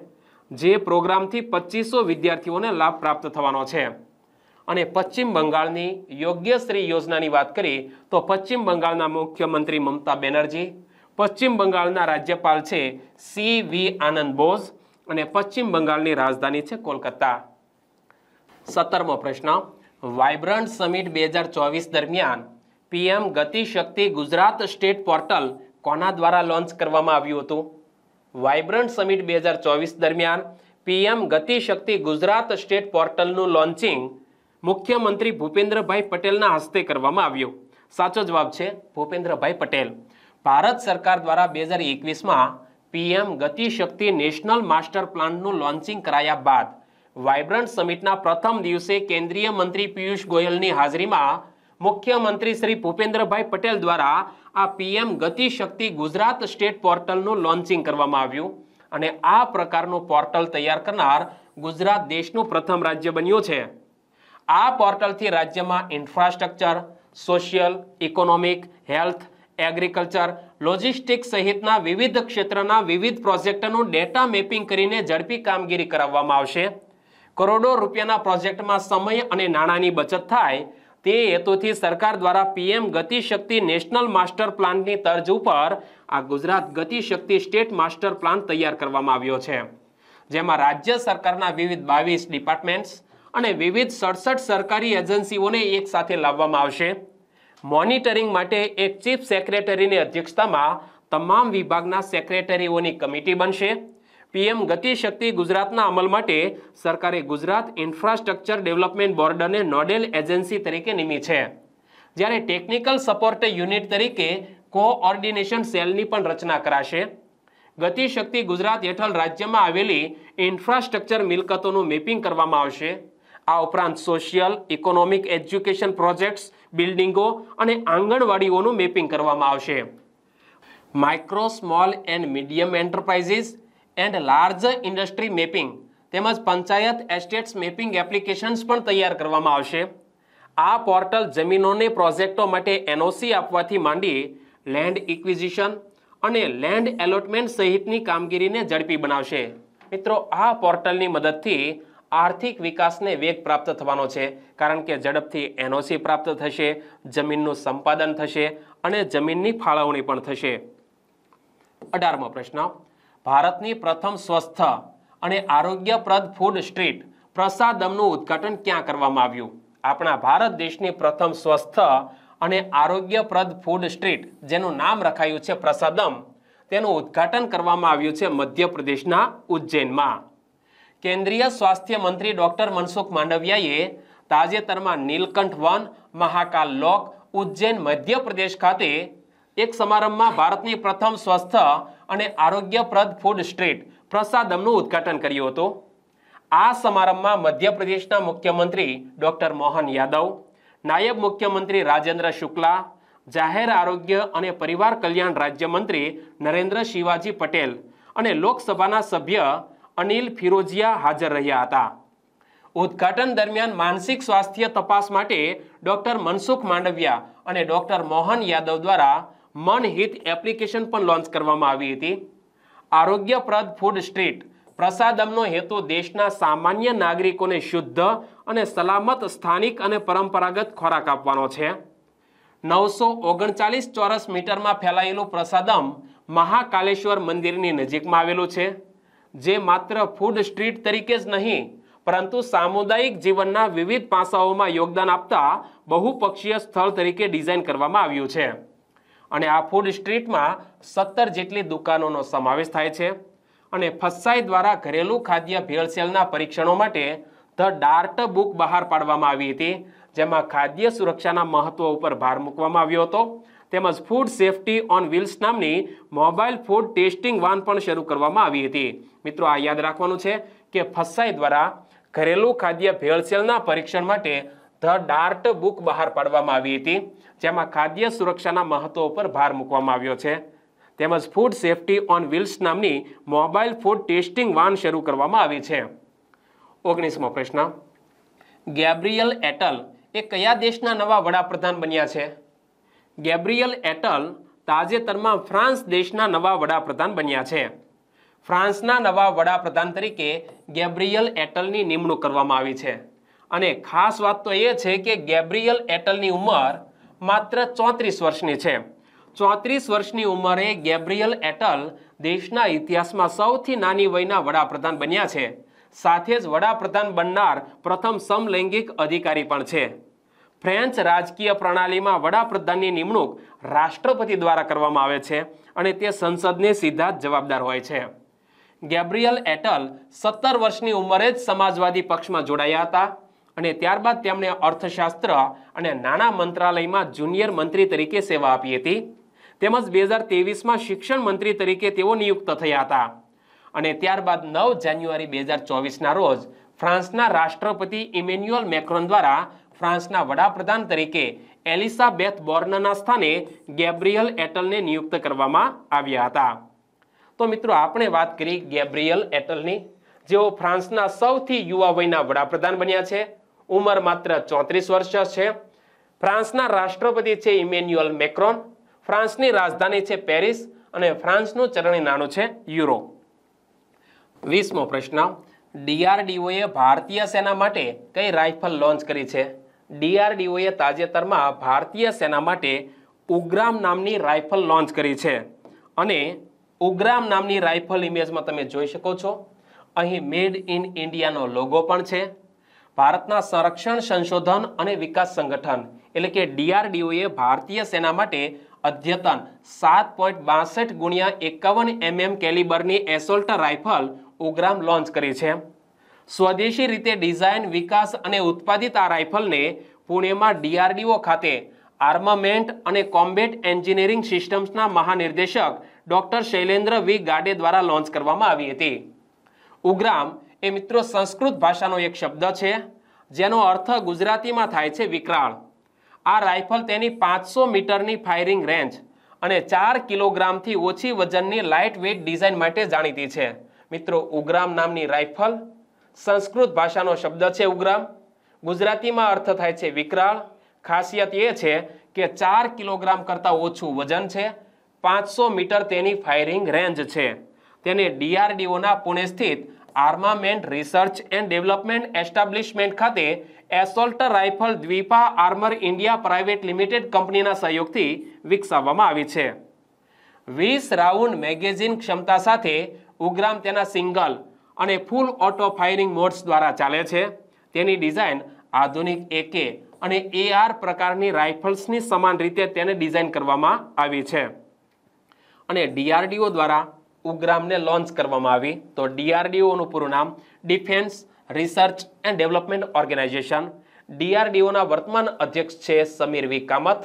જે પ્રોગ્રામથી પચીસો વિદ્યાર્થીઓને લાભ પ્રાપ્ત થવાનો છે અને પશ્ચિમ બંગાળની યોગ્યશ્રી યોજનાની વાત કરી તો પશ્ચિમ બંગાળના મુખ્યમંત્રી મમતા બેનર્જી પશ્ચિમ બંગાળના રાજ્યપાલ છે સી વી આનંદ બોઝ અને પશ્ચિમ બંગાળની રાજધાની છે કોલકાતા સત્તરમો પ્રશ્ન વાઇબ્રન્ટ સમિટ બે હજાર ચોવીસ દરમિયાન PM Gatishakti Gujarat state portal કોના દ્વારા લોન્ચ કરવામાં આવ્યું હતું વાઇબ્રન્ટ સમિટ બે હજાર ચોવીસ દરમિયાન પીએમ ગતિશક્તિ ગુજરાત સ્ટેટ પોર્ટલનું લોન્ચિંગ મુખ્યમંત્રી ભૂપેન્દ્રભાઈ પટેલના હસ્તે કરવામાં આવ્યું સાચો જવાબ છે ભૂપેન્દ્રભાઈ પટેલ ભારત સરકાર દ્વારા બે હજાર એકવીસમાં પીએમ ગતિશક્તિ નેશનલ માસ્ટર પ્લાનનું લોન્ચિંગ કરાયા બાદ વાઇબ્રન્ટ સમિટના પ્રથમ દિવસે કેન્દ્રીય મંત્રી પિયુષ ગોયલની હાજરીમાં મુખ્યમંત્રી શ્રી ભૂપેન્દ્રભાઈ પટેલ દ્વારા આ પીએમ ગતિશક્તિ ગુજરાત સ્ટેટ પોર્ટલનું લોન્ચિંગ કરવામાં આવ્યું અને આ પ્રકારનું પોર્ટલ તૈયાર કરનાર ગુજરાત દેશનું પ્રથમ રાજ્ય બન્યું છે આ પોર્ટલથી રાજ્યમાં infrastructure social economic health agriculture logistic સહિતના વિવિધ ક્ષેત્રના વિવિધ પ્રોજેક્ટનું ડેટા મેપિંગ કરીને ઝડપી કામગીરી કરાવવામાં આવશે કરોડો રૂપિયાના પ્રોજેક્ટમાં સમય અને નાણાંની બચત થાય તે હેતુથી સરકાર દ્વારા પીએમ ગતિશક્તિ નેશનલ માસ્ટર પ્લાનની તર્જ ઉપર આ Gujarat Gatishakti state master plan તૈયાર કરવામાં આવ્યો છે જેમાં રાજ્ય સરકારના વિવિધ બાવીસ ડિપાર્ટમેન્ટ્સ અને વિવિધ સડસઠ સરકારી એજન્સીઓને એકસાથે લાવવામાં આવશે મોનિટરિંગ માટે એક ચીફ સેક્રેટરીની અધ્યક્ષતામાં તમામ વિભાગના સેક્રેટરીઓની કમિટી બનશે પીએમ ગતિશક્તિ ગુજરાતના અમલ માટે સરકારે ગુજરાત ઇન્ફ્રાસ્ટ્રક્ચર ડેવલપમેન્ટ બોર્ડને નોડેલ એજન્સી તરીકે નિમી છે જ્યારે ટેકનિકલ સપોર્ટ યુનિટ તરીકે કોઓર્ડિનેશન સેલની પણ રચના કરાશે ગતિશક્તિ ગુજરાત હેઠળ રાજ્યમાં આવેલી ઇન્ફ્રાસ્ટ્રક્ચર મિલકતોનું મેપિંગ કરવામાં આવશે આ ઉપરાંત સોશિયલ ઇકોનોમિક એજ્યુકેશન પ્રોજેક્ટ્સ બિલ્ડિંગો અને આંગણવાડીઓનું મેપિંગ કરવામાં આવશે micro small and medium enterprises and large industry mapping તેમજ પંચાયત એસ્ટેટ્સ મેપિંગ એપ્લિકેશન્સ પણ તૈયાર કરવામાં આવશે આ પોર્ટલ જમીનોને પ્રોજેક્ટો માટે એનઓસી આપવાથી માંડી લેન્ડ ઇક્વિઝિશન અને લેન્ડ એલોટમેન્ટ સહિતની કામગીરીને ઝડપી બનાવશે મિત્રો આ પોર્ટલની મદદથી આર્થિક વિકાસને વેગ પ્રાપ્ત થવાનો છે કારણ કે ઝડપથી એનઓસી પ્રાપ્ત થશે જમીનનું સંપાદન થશે અને જમીનની ફાળવણી પણ થશે અઢારમો પ્રશ્ન ભારતની પ્રથમ સ્વસ્થ અને આરોગ્યપ્રદ ફૂડ સ્ટ્રીટ પ્રસાદમનું ઉદ્ઘાટન ક્યાં કરવામાં આવ્યું આપણા ભારત દેશની પ્રથમ સ્વસ્થ અને આરોગ્યપ્રદ ફૂડ સ્ટ્રીટ જેનું નામ રખાયું છે પ્રસાદમ તેનું ઉદ્ઘાટન કરવામાં આવ્યું છે મધ્યપ્રદેશના ઉજ્જૈનમાં કેન્દ્રીય સ્વાસ્થ્ય મંત્રી ડોક્ટર મનસુખ માંડવિયાએ તાજેતરમાં નીલકંઠ વન મહાકાલ લોક ઉજ્જૈન મધ્યપ્રદેશ ખાતે એક સમારંભમાં ભારતની પ્રથમ સ્વસ્થ અને આરોગ્યપ્રદ ફૂડ સ્ટ્રીટ પ્રસાદમનું ઉદ્ઘાટન કર્યું હતું આ સમારંભમાં મધ્યપ્રદેશના મુખ્યમંત્રી ડોક્ટર મોહન યાદવ નાયબ મુખ્યમંત્રી રાજેન્દ્ર શુક્લા જાહેર આરોગ્ય અને પરિવાર કલ્યાણ રાજ્યમંત્રી નરેન્દ્ર શિવાજી પટેલ અને લોકસભાના સભ્ય અનિલ ફિરોજિયા હાજર રહ્યા હતા ઉદ્ઘાટન દરમિયાન માનસિક સ્વાસ્થ્ય તપાસ માટે ડોક્ટર મનસુખ માંડવિયા અને ડોક્ટર મોહન યાદવ દ્વારા મનહિત એપ્લિકેશન પણ લોન્ચ કરવામાં આવી હતી આરોગ્યપ્રદ ફૂડ સ્ટ્રીટ પ્રસાદમનો હેતુ દેશના સામાન્ય નાગરિકોને શુદ્ધ અને સલામત સ્થાનિક અને પરંપરાગત ખોરાક આપવાનો છે નવસો ઓગણચાલીસ ચોરસ મીટરમાં ફેલાયેલું પ્રસાદમ મહાકાલેશ્વર મંદિરની નજીકમાં આવેલું છે જે માત્ર ફૂડ સ્ટ્રીટ તરીકે જ નહીં પરંતુ સામુદાયિક જીવનના વિવિધ પાસાઓમાં યોગદાન આપતા બહુપક્ષીય સ્થળ તરીકે ડિઝાઇન કરવામાં આવ્યું છે અને આ ફૂડ સ્ટ્રીટમાં સત્તર જેટલી દુકાનોનો સમાવેશ થાય છે અને ફસાઈ દ્વારા ઘરેલું ખાદ્ય ભેળસેલના પરીક્ષણો માટે ધ ડાર્ટ બુક બહાર પાડવામાં આવી હતી જેમાં ખાદ્ય સુરક્ષાના મહત્વ ઉપર ભાર મૂકવામાં આવ્યો હતો તેમજ ફૂડ સેફટી ઓન વ્હીલ્સ નામની મોબાઈલ ફૂડ ટેસ્ટિંગ વાન પણ શરૂ કરવામાં આવી હતી મિત્રો આ યાદ રાખવાનું છે કે ફસાઈ દ્વારા ઘરેલું ખાદ્ય ભેળસેલના પરીક્ષણ માટે ધ ડાર્ટ બુક બહાર પાડવામાં આવી હતી જેમાં ખાદ્ય સુરક્ષાના મહત્વ ઉપર ભાર મૂકવામાં આવ્યો છે તેમજ ફૂડ સેફટી ઓન વ્હીલ્સ નામની મોબાઈલ ફૂડ ટેસ્ટિંગ વાન શરૂ કરવામાં આવી છે ઓગણીસમો પ્રશ્ન ગેબ્રિયલ એટલ એ કયા દેશના નવા વડાપ્રધાન બન્યા છે ગેબ્રિયલ એટલ તાજેતરમાં ફ્રાન્સ દેશના નવા વડાપ્રધાન બન્યા છે ફ્રાન્સના નવા વડાપ્રધાન તરીકે ગેબ્રિયલ એટલની નિમણૂક કરવામાં આવી છે અને ખાસ વાત તો એ છે કે ગેબ્રિયલ એટલની ઉંમર માત્ર ચોત્રીસ વર્ષની છે ચોત્રીસ વર્ષની ઉંમરે ગેબ્રિયલ એટલ દેશના ઇતિહાસમાં સૌથી નાની વયના વડાપ્રધાન બન્યા છે સાથે જ વડાપ્રધાન બનનાર પ્રથમ સમલૈંગિક અધિકારી પણ છે ફ્રેન્ચ રાજકીય પ્રણાલીમાં વડાપ્રધાનની નિમણૂક રાષ્ટ્રપતિ દ્વારા કરવામાં આવે છે અને તે સંસદને સીધા જ જવાબદાર હોય છે ગેબ્રિયલ એટલ સત્તર વર્ષની ઉંમરે જ સમાજવાદી પક્ષમાં જોડાયા હતા અને ત્યારબાદ તેમણે અર્થશાસ્ત્ર અને નાણાં મંત્રાલયમાં જુનિયર મંત્રી તરીકે સેવા આપી હતી તેમજ બે હજાર તેવીસમાં શિક્ષણ મંત્રી તરીકે તેઓ નિયુક્ત થયા હતા અને ત્યારબાદ નવ જાન્યુઆરી બે હજાર ચોવીસના રોજ ફ્રાન્સના રાષ્ટ્રપતિ ઇમેન્યુઅલ મેક્રોન દ્વારા ફ્રાન્સના વડાપ્રધાન તરીકે એલિસાબેથ બોર્નના સ્થાને ગેબ્રિયલ એટલને નિયુક્ત કરવામાં આવ્યા હતા તો મિત્રો આપણે વાત કરી ગેબ્રિયલ એટલની જેઓ ફ્રાન્સના સૌથી યુવા વયના વડાપ્રધાન બન્યા છે ઉંમર માત્ર ચોત્રીસ વર્ષ છે ફ્રાન્સના રાષ્ટ્રપતિ છે ઇમેન્યુઅલ મેક્રોન ફ્રાન્સની રાજધાની છે પેરિસ અને ફ્રાન્સનું ચરણી નાનું છે યુરો વીસમો પ્રશ્ન ડીઆરડીઓએ ભારતીય સેના માટે કઈ રાઇફલ લોન્ચ કરી છે ડીઆરડીઓએ તાજેતરમાં ભારતીય સેના માટે ઉગ્રામ નામની રાઇફલ લોન્ચ કરી છે અને ઉગ્રામ નામની રાઇફલ ઇમેજમાં તમે જોઈ શકો છો અહીં મેડ ઇન ઇન્ડિયાનો લોગો પણ છે ભારતના સંરક્ષણ સંશોધન અને વિકાસ સંગઠન એટલે કે ડીઆરડીઓએ ભારતીય સેના માટે અદ્યતન સાત પોઈન્ટ બાસઠ ગુણ્યા એકાવન એમએમ કેલિબરની એસોલ્ટ રાઇફલ ઉગ્રામ લોન્ચ કરી છે સ્વદેશી રીતે ડિઝાઇન વિકાસ અને ઉત્પાદિત આ રાઇફલને પુણેમાં ડીઆરડીઓ ખાતે આર્મામેન્ટ અને કોમ્બેટ એન્જિનિયરિંગ સિસ્ટમ્સના મહાનિર્દેશક ડૉક્ટર શૈલેન્દ્ર વી ગાડે દ્વારા લોન્ચ કરવામાં આવી હતી ઉગ્રામ એ મિત્રો સંસ્કૃત ભાષાનો એક શબ્દ છે જેનો અર્થ ગુજરાતીમાં થાય છે વિકરાળ આ રાઇફલ તેની પાંચસો મીટરની ફાયરિંગ રેન્જ અને ચાર કિલોગ્રામથી ઓછી વજનની લાઇટ વેઇટ ડિઝાઇન માટે જાણીતી છે મિત્રો ઉગ્રામ નામની રાઇફલ સંસ્કૃત ભાષાનો શબ્દ છે ઉગ્રામ ગુજરાતીમાં અર્થ થાય છે વિકરાળ ખાસિયત એ છે કે ચાર કિલોગ્રામ કરતાં ઓછું વજન છે પાંચસો મીટર તેની ફાયરિંગ રેન્જ છે તેને ડીઆરડીઓના પુણે સ્થિત armament research and development establishment ખાતે assault rifle Dvipa Armor India Private Limited કંપનીના સહયોગથી વિકસાવવામાં આવી છે વીસ રાઉન્ડ મેગેઝિન ક્ષમતા સાથે ઉગ્રામ તેના સિંગલ અને ફૂલ ઓટો ફાયરિંગ મોડ્સ દ્વારા ચાલે છે તેની ડિઝાઇન આધુનિક એકે અને એઆર પ્રકારની રાઇફલ્સની સમાન રીતે તેને ડિઝાઇન કરવામાં આવી છે અને ડીઆરડીઓ દ્વારા ઉગ્રામને લોન્ચ કરવામાં આવી તો ડીઆરડીઓનું પૂરું નામ defence research and development organisation ડીઆરડીઓના વર્તમાન અધ્યક્ષ છે સમીર વી કામત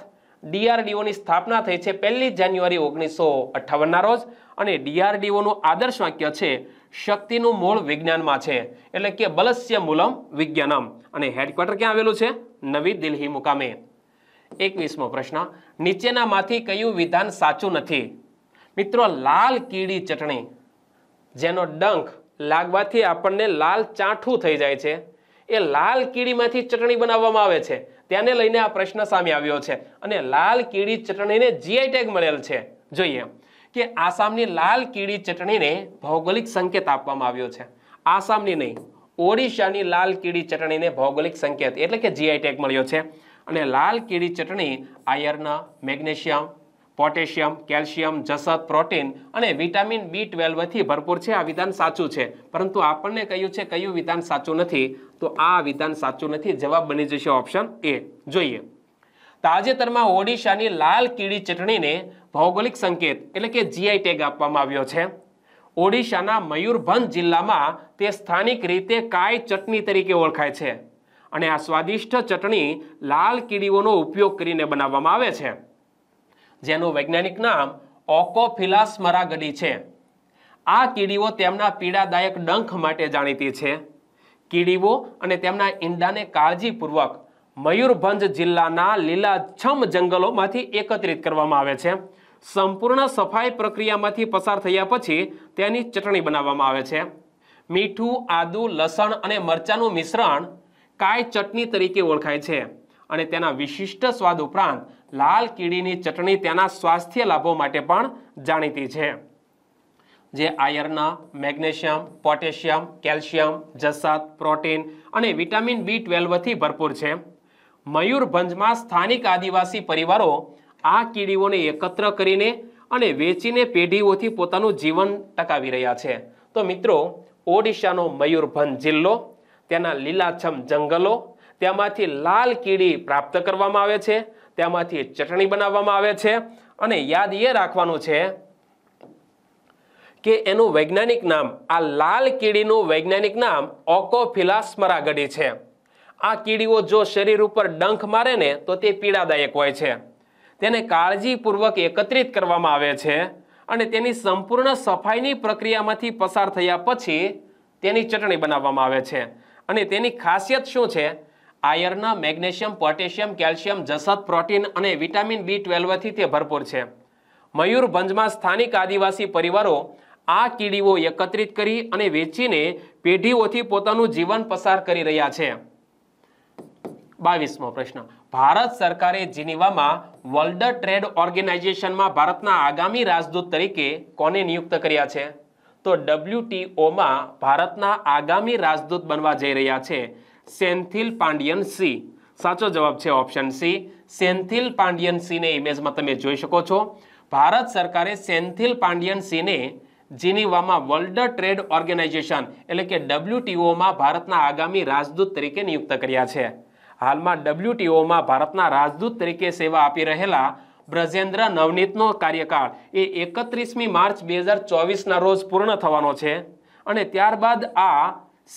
ડીઆરડીઓની સ્થાપના થઈ છે પહેલી જાન્યુઆરી ઓગણીસો અઠ્ઠાવનના રોજ અને ડીઆરડીઓનું આદર્શ વાક્ય છે શક્તિનું મૂળ વિજ્ઞાનમાં છે એટલે કે બલસ્ય મૂલમ વિજ્ઞાનમ અને હેડક્વાર્ટર ક્યાં આવેલું છે નવી દિલ્હી મુકામે એકવીસમો પ્રશ્ન નીચેનામાંથી કયું વિધાન સાચું નથી મિત્રો લાલ કીડી ચટણી જેનો ડંખ લાગવાથી આપણને લાલ ચાંઠું થઈ જાય છે એ લાલ કીડીમાંથી ચટણી બનાવવામાં આવે છે તેને લઈને આ પ્રશ્ન સામે આવ્યો છે અને લાલ કીડી ચટણીને જીઆઈ ટેગ મળેલ છે જોઈએ કે આસામની લાલ કીડી ચટણીને ભૌગોલિક સંકેત આપવામાં આવ્યો છે આસામની નહીં ઓડિશાની લાલ કીડી ચટણીને ભૌગોલિક સંકેત એટલે કે જીઆઈ ટેગ મળ્યો છે અને લાલ કીડી ચટણી આયર્ન મેગ્નેશિયમ પોટેશિયમ કેલ્શિયમ જસત પ્રોટીન અને વિટામિન બી ટ્વેલ્વથી ભરપૂર છે આ વિધાન સાચું છે પરંતુ આપણને કહ્યું છે કયું વિધાન સાચું નથી તો આ વિધાન સાચું નથી જવાબ બની જશે ઓપ્શન એ જોઈએ તાજેતરમાં ઓડિશાની લાલ કીડી ચટણીને ભૌગોલિક સંકેત એટલે કે જીઆઈ ટેગ આપવામાં આવ્યો છે ઓડિશાના મયુરભંજ જિલ્લામાં તે સ્થાનિક રીતે કાય ચટણી તરીકે ઓળખાય છે અને આ સ્વાદિષ્ટ ચટણી લાલ કીડીઓનો ઉપયોગ કરીને બનાવવામાં આવે છે જેનું વૈજ્ઞાનિક નામ ઓકોફિલાસ મરાગડી છે આ કીડીઓ તેમના પીડાદાયક ડંખ માટે જાણીતી છે કીડીઓ અને તેમના ઈંડાને કાળજીપૂર્વક મયુરભંજ જિલ્લાના લીલાછમ જંગલોમાંથી એકત્રિત કરવામાં આવે છે સંપૂર્ણ સફાઈ પ્રક્રિયામાંથી પસાર થયા પછી તેની ચટણી બનાવવામાં આવે છે મીઠું આદુ લસણ અને મરચાંનું મિશ્રણ કાય ચટણી તરીકે ઓળખાય છે અને તેના વિશિષ્ટ સ્વાદ ઉપરાંત લાલ કીડીની ચટણી તેના સ્વાસ્થ્ય લાભો માટે પણ જાણીતી છે જે આયર્ન મેગ્નેશિયમ પોટેશિયમ કેલ્શિયમ જસત પ્રોટીન અને વિટામિન બી ટ્વેલ્વથી ભરપૂર છે મયુરભંજમાં સ્થાનિક આદિવાસી પરિવારો આ કીડીઓને એકત્ર કરીને અને વેચીને પેઢીઓથી પોતાનું જીવન ટકાવી રહ્યા છે તો મિત્રો ઓડિશાનો મયુરભંજ જિલ્લો તેના લીલાછમ જંગલો તેમાંથી લાલ કીડી પ્રાપ્ત કરવામાં આવે છે તેમાંથી ચટણી બનાવવામાં આવે છે અને યાદ એ રાખવાનું છે કે એનું વૈજ્ઞાનિક નામ આ લાલ કીડીનું વૈજ્ઞાનિક નામ ઓકોફિલા સ્મરાગડી છે આ કીડીઓ જો શરીર ઉપર ડંખ મારે ને તો તે પીડાદાયક હોય છે તેને કાળજીપૂર્વક એકત્રિત કરવામાં આવે છે અને તેની સંપૂર્ણ સફાઈની પ્રક્રિયામાંથી પસાર થયા પછી તેની ચટણી બનાવવામાં આવે છે અને તેની ખાસિયત શું છે આયર્ન મેગ્નેશિયમ પોટેશિયમ કેલ્શિયમ જસત પ્રોટીન અને વિટામિન બી ટ્વેલ્વથી તે ભરપૂર છે મયુરભંજમાં સ્થાનિક આદિવાસી પરિવારો આ કીડીઓ એકત્રિત કરી અને વેચીને પેઢીઓથી પોતાનું જીવન પસાર કરી રહ્યા છે બાવીસમો પ્રશ્ન ભારત સરકારે જીનીવામાં વર્લ્ડ ટ્રેડ ઓર્ગેનાઇઝેશનમાં ભારતના આગામી રાજદૂત તરીકે કોને નિયુક્ત કર્યા છે તો ડબલ્યુટીઓમાં ભારતના આગામી રાજદૂત બનવા જઈ રહ્યા છે સેન્થિલ પાંડિયન સી સાચો જવાબ છે ઓપ્શન સી સેન્થિલ પાંડિયન સીને ઇમેજમાં તમે જોઈ શકો છો ભારત સરકારે સેન્થિલ પાંડિયન સીને જીનીવામાં વર્લ્ડ ટ્રેડ ઓર્ગેનાઇઝેશન એટલે કે ડબલ્યુટીઓમાં ભારતના આગામી રાજદૂત તરીકે નિયુક્ત કર્યા છે હાલમાં ડબલ્યુટીઓમાં ભારતના રાજદૂત તરીકે સેવા આપી રહેલા બ્રજેન્દ્ર નવનીતનો કાર્યકાળ એ એકત્રીસમી માર્ચ બે હજાર ચોવીસના રોજ પૂર્ણ થવાનો છે અને ત્યારબાદ આ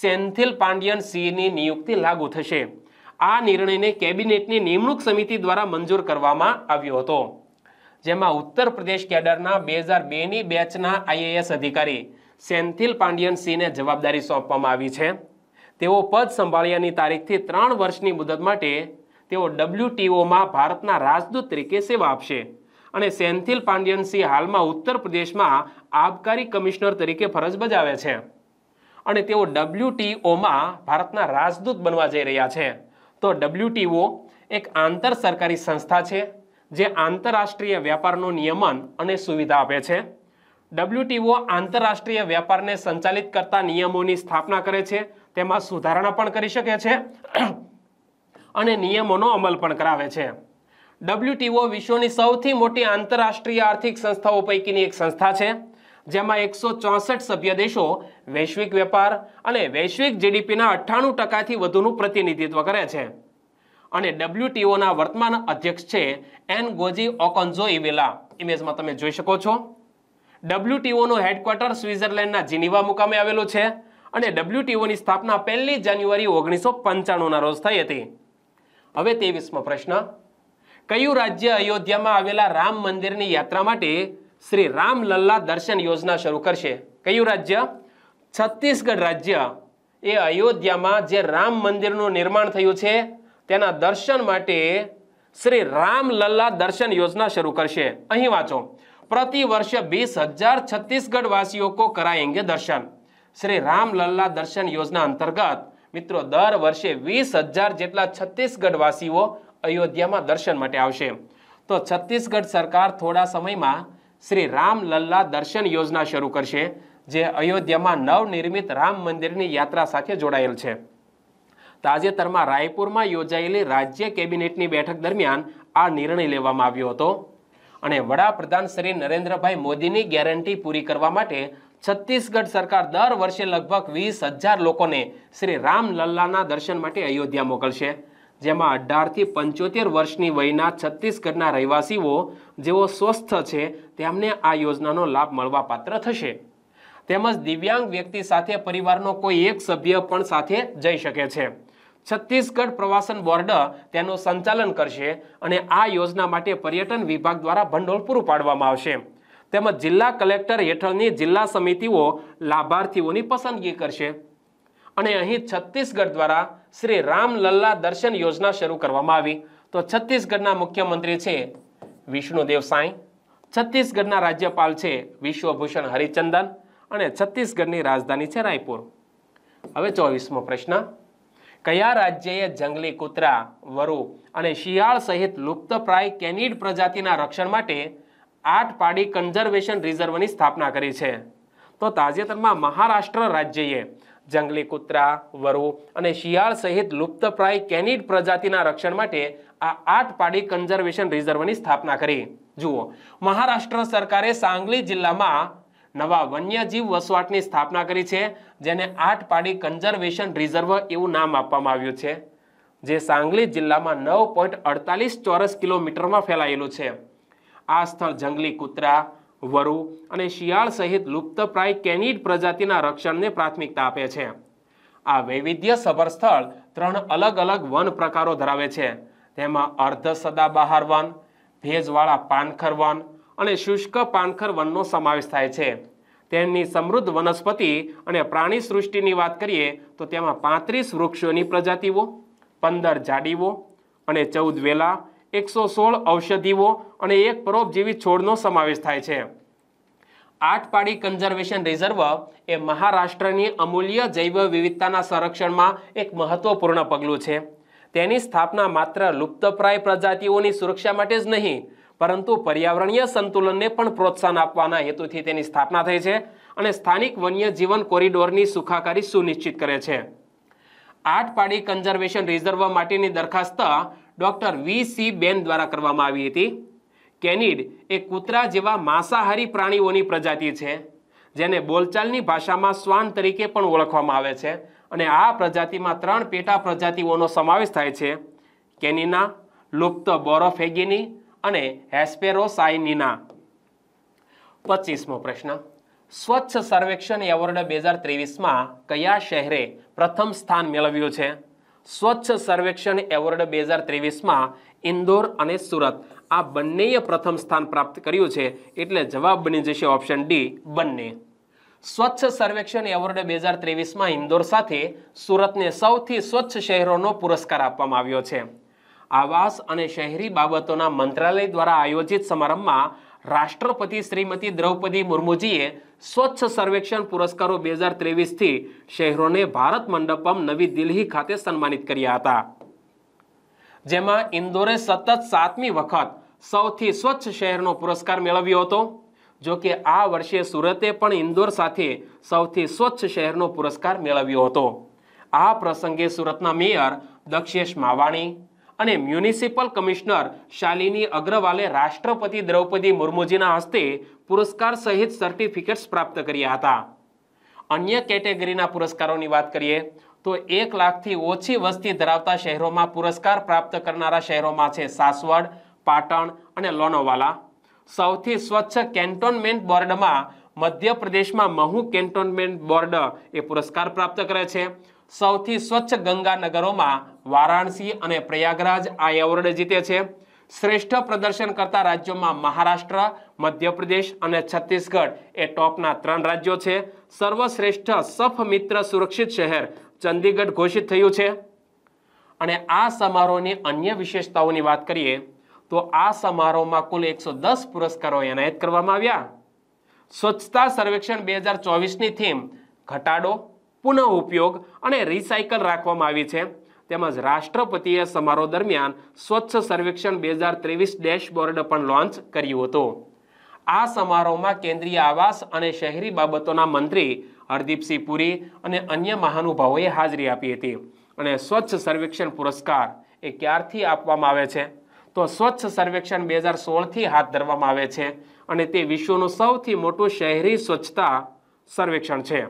સેન્થિલ પાંડિયન સીની નિયુક્તિ લાગુ થશે આ નિર્ણયને કેબિનેટની નિમણૂક સમિતિ દ્વારા મંજૂર કરવામાં આવ્યો હતો જેમાં ઉત્તર પ્રદેશ કેડરના બે હજાર બેની બેચના આઈએએસ અધિકારી સેન્થિલ પાંડિયન સિંહને જવાબદારી સોંપવામાં આવી છે તેઓ પદ સંભાળ્યાની તારીખથી ત્રણ વર્ષની મુદત માટે તેઓ ડબલ્યુટીઓમાં ભારતના રાજદૂત તરીકે સેવા આપશે અને સેન્થિલ પાંડિયન સિંહ હાલમાં ઉત્તર પ્રદેશમાં આબકારી કમિશનર તરીકે ફરજ બજાવે છે અને તેઓ ડબલ્યુટીઓમાં ભારતના રાજદૂત બનવા જઈ રહ્યા છે તો ડબલ્યુટીઓ એક આંતર સરકારી સંસ્થા છે જે આંતરરાષ્ટ્રીય વ્યાપારનું નિયમન અને સુવિધા આપે છે ડબલ્યુટીઓ આંતરરાષ્ટ્રીય વ્યાપારને સંચાલિત કરતા નિયમોની સ્થાપના કરે છે તેમાં સુધારણા પણ કરી શકે છે અને નિયમોનો અમલ પણ કરાવે છે ડબલ્યુટીઓ વિશ્વની સૌથી મોટી આંતરરાષ્ટ્રીય આર્થિક સંસ્થાઓ પૈકીની એક સંસ્થા છે જેમાં એકસો ચોસઠ સભ્ય દેશો વૈશ્વિક વેપાર અને વૈશ્વિક જીડીપીના અઠ્ઠાણું ટકાથી વધુનું પ્રતિનિધિત્વ કરે છે અને ડબલ્યુટીઓના વર્તમાન અધ્યક્ષ છે એન ગોજી ઓકોન્ઝો ઇવેલા ઇમેજમાં તમે જોઈ શકો છો ડબલ્યુટીઓનું હેડક્વાર્ટર સ્વિટ્ઝરલેન્ડના જીનીવા મુકામે આવેલું છે અને ડબલ્યુટીઓની સ્થાપના પહેલી જાન્યુઆરી ઓગણીસો પંચાણુંના રોજ થઈ હતી હવે તેવીસમો પ્રશ્ન કયું રાજ્ય અયોધ્યામાં આવેલા રામ મંદિરની યાત્રા માટે શ્રી રામલલ્લા દર્શન યોજના શરૂ કરશે કયું રાજ્ય છત્તીસગઢ રાજ્ય એ અયોધ્યામાં જે રામ મંદિરનું નિર્માણ થયું છે તેના દર્શન માટે શ્રી રામલલ્લા દર્શન યોજના શરૂ કરશે અહીં વાંચો પ્રતિ વર્ષે બીસ હજાર છત્તીસગઢ વાસીઓ કો કરાયેંગે દર્શન શ્રી રામલલ્લા દર્શન યોજના અંતર્ગત મિત્રો દર વર્ષે વીસ હજાર જેટલા છત્તીસગઢ વાસીઓ અયોધ્યામાં દર્શન માટે આવશે તો છત્તીસગઢ સરકાર થોડા સમયમાં શ્રી રામ લલ્લા દર્શન યોજના શરૂ કરશે જે અયોધ્યામાં નવનિર્મિત રામ મંદિરની યાત્રા સાથે જોડાયેલ છે તાજેતરમાં રાયપુરમાં યોજાયેલી રાજ્ય કેબિનેટની બેઠક દરમિયાન આ નિર્ણય લેવામાં આવ્યો હતો અને વડાપ્રધાન શ્રી નરેન્દ્રભાઈ મોદીની ગેરંટી પૂરી કરવા માટે છત્તીસગઢ સરકાર દર વર્ષે લગભગ વીસ હજાર લોકોને શ્રી રામ લલ્લાના દર્શન માટે અયોધ્યા મોકલશે જેમાં અઢારથી પંચોતેર વર્ષની વયના છત્તીસગઢના રહેવાસીઓ જેઓ સ્વસ્થ છે તેમને આ યોજનાનો લાભ મળવાપાત્ર થશે તેમજ દિવ્યાંગ વ્યક્તિ સાથે પરિવારનો કોઈ એક સભ્ય પણ સાથે જઈ શકે છે છત્તીસગઢ પ્રવાસન બોર્ડ તેનું સંચાલન કરશે અને આ યોજના માટે પર્યટન વિભાગ દ્વારા ભંડોળ પૂરું પાડવામાં આવશે તેમજ જિલ્લા કલેક્ટર હેઠળની જિલ્લા સમિતિઓ લાભાર્થીઓની પસંદગી કરશે અને અહીં છત્તીસગઢ દ્વારા શ્રી રામ લલ્લા દર્શન યોજના શરૂ કરવામાં આવી તો છત્તીસગઢના મુખ્યમંત્રી છે વિષ્ણુદેવ સાંઈ છત્તીસગઢના રાજ્યપાલ છે વિશ્વભૂષણ હરિચંદન અને છત્તીસગઢની રાજધાની છે રાયપુર હવે ચોવીસમો પ્રશ્ન કયા રાજ્યએ જંગલી કૂતરા વરુ અને શિયાળ સહિત લુપ્તપ્રાય કેનિડ પ્રજાતિના રક્ષણ માટે આઠ પાડી કન્ઝર્વેશન રિઝર્વની સ્થાપના કરી છે તો તાજેતરમાં મહારાષ્ટ્ર રાજ્યએ જંગલી કૂતરા વરુ અને શિયાળ સહિત લુપ્તપ્રાય કેનિડ પ્રજાતિના રક્ષણ માટે આ આઠ પાડી કન્ઝર્વેશન રિઝર્વની સ્થાપના કરી જુઓ મહારાષ્ટ્ર સરકારે સાંગલી જિલ્લામાં નવા વન્યજીવ વસવાટની સ્થાપના કરી છે જેને આઠ પાડી કન્ઝર્વેશન રિઝર્વ એવું નામ આપવામાં આવ્યું છે જે સાંગલી જિલ્લામાં નવ પોઈન્ટ અડતાલીસ ચોરસ કિલોમીટરમાં ફેલાયેલું છે આ સ્થળ જંગલી કૂતરા વરુ અને શિયાળ સહિત લુપ્તપ્રાય કેનિડ પ્રજાતિના રક્ષણને પ્રાથમિકતા આપે છે આ વૈવિધ્યસભર સ્થળ ત્રણ અલગ અલગ વન પ્રકારો ધરાવે છે તેમાં અર્ધ સદાબહાર વન ભેજવાળા પાનખર વન અને શુષ્ક પાનખર વનનો સમાવેશ થાય છે તેમની સમૃદ્ધ વનસ્પતિ અને પ્રાણી સૃષ્ટિની વાત કરીએ તો તેમાં પાંત્રીસ વૃક્ષોની પ્રજાતિઓ પંદર જાડીઓ અને ચૌદ વેલા એકસો સોળ ઔષધિઓ અને એક પરોપજીવી છોડનો સમાવેશ થાય છે આઠ પાડી કન્ઝર્વેશન રિઝર્વ એ મહારાષ્ટ્રની અમૂલ્ય જૈવ વિવિધતાના સંરક્ષણમાં એક મહત્વપૂર્ણ પગલું છે તેની સ્થાપના માત્ર લુપ્તપ્રાય પ્રજાતિઓની સુરક્ષા માટે જ નહીં પરંતુ પર્યાવરણીય સંતુલનને પણ પ્રોત્સાહન આપવાના હેતુથી તેની સ્થાપના થઈ છે અને સ્થાનિક વન્યજીવન કોરિડોરની સુખાકારી સુનિશ્ચિત કરે છે આઠ પાડી કન્ઝર્વેશન રિઝર્વ માટેની દરખાસ્ત ડૉક્ટર વી સી બેન દ્વારા કરવામાં આવી હતી કેનિડ એ કૂતરા જેવા માંસાહારી પ્રાણીઓની પ્રજાતિ છે જેને બોલચાલની ભાષામાં શ્વાન તરીકે પણ ઓળખવામાં આવે છે અને આ પ્રજાતિમાં ત્રણ પેટા પ્રજાતિઓનો સમાવેશ થાય છે કેનિના લુપ્ત બોરોફેગિની અને હેસ્પેરોસાઇનિના પચીસમો પ્રશ્ન સ્વચ્છ સર્વેક્ષણ એવોર્ડ બે હજાર ત્રેવીસમાં કયા શહેરે પ્રથમ સ્થાન મેળવ્યું છે સ્વચ્છ સર્વેક્ષણ એવોર્ડ બે હજાર ત્રેવીસમાં ઇન્દોર અને સુરત આ બંનેએ પ્રથમ સ્થાન પ્રાપ્ત કર્યું છે એટલે જવાબ બની જશે ઓપ્શન ડી બંને સ્વચ્છ સર્વેક્ષણ એવોર્ડ બે હજાર ત્રેવીસમાં ઇન્દોર સાથે સુરતને સૌથી સ્વચ્છ શહેરોનો પુરસ્કાર આપવામાં આવ્યો છે આવાસ અને શહેરી બાબતોના મંત્રાલય દ્વારા આયોજિત સમારંભમાં રાષ્ટ્રપતિ શ્રીમતી દ્રૌપદી મુર્મુજીએ સ્વચ્છ સર્વેક્ષણ પુરસ્કારો બે હજાર ત્રેવીસથી શહેરોને ભારત મંડપમ નવી દિલ્હી ખાતે સન્માનિત કર્યા હતા જેમાં ઇન્દોરે સતત સાતમી વખત સૌથી સ્વચ્છ શહેરનો પુરસ્કાર મેળવ્યો હતો જો કે આ વર્ષે સુરતે પણ ઇન્દોર સાથે સૌથી સ્વચ્છ શહેરનો પુરસ્કાર મેળવ્યો હતો આ પ્રસંગે સુરતના મેયર દક્ષેશ માવાણી અને મ્યુનિસિપલ કમિશનર શાલિની અગ્રવાલે રાષ્ટ્રપતિ દ્રૌપદી મુર્મુજીના હસ્તે પુરસ્કાર સહિત સર્ટિફિકેટ્સ પ્રાપ્ત કર્યા હતા અન્ય કેટેગરીના પુરસ્કારોની વાત કરીએ તો એક લાખથી ઓછી વસ્તી ધરાવતા શહેરોમાં પુરસ્કાર પ્રાપ્ત કરનારા શહેરોમાં છે સાસવડ પાટણ અને લોનોવાલા સૌથી સ્વચ્છ કેન્ટોનમેન્ટ બોર્ડમાં મધ્યપ્રદેશમાં મહુ કેન્ટોનમેન્ટ બોર્ડ એ પુરસ્કાર પ્રાપ્ત કરે છે સૌથી સ્વચ્છ ગંગા નગરોમાં વારાણસી અને પ્રયાગરાજ આ એવોર્ડ જીતે છે શ્રેષ્ઠ પ્રદર્શન કરતા રાજ્યોમાં મહારાષ્ટ્ર મધ્યપ્રદેશ અને છત્તીસગઢ એ ટોપના ત્રણ રાજ્યો છે સર્વશ્રેષ્ઠ સફ મિત્ર સુરક્ષિત શહેર ચંદીગઢ ઘોષિત થયું છે અને આ સમારોહની અન્ય વિશેષતાઓની વાત કરીએ તો આ સમારોહમાં કુલ એકસો દસ પુરસ્કારો એનાયત કરવામાં આવ્યા સ્વચ્છતા સર્વેક્ષણ બે હજાર ચોવીસની થીમ ઘટાડો પુનઃ ઉપયોગ અને રિસાયકલ રાખવામાં આવી છે તેમજ રાષ્ટ્રપતિએ સમારોહ દરમિયાન સ્વચ્છ સર્વેક્ષણ બે હજાર ત્રેવીસ ડેશબોર્ડ પણ લોન્ચ કર્યું હતું આ સમારોહમાં કેન્દ્રીય આવાસ અને શહેરી બાબતોના મંત્રી હરદીપસિંહ પુરી અને અન્ય મહાનુભાવોએ હાજરી આપી હતી અને સ્વચ્છ સર્વેક્ષણ પુરસ્કાર એ ક્યારથી આપવામાં આવે છે તો સ્વચ્છ સર્વેક્ષણ બે હજાર સોળથી હાથ ધરવામાં આવે છે અને તે વિશ્વનું સૌથી મોટું શહેરી સ્વચ્છતા સર્વેક્ષણ છે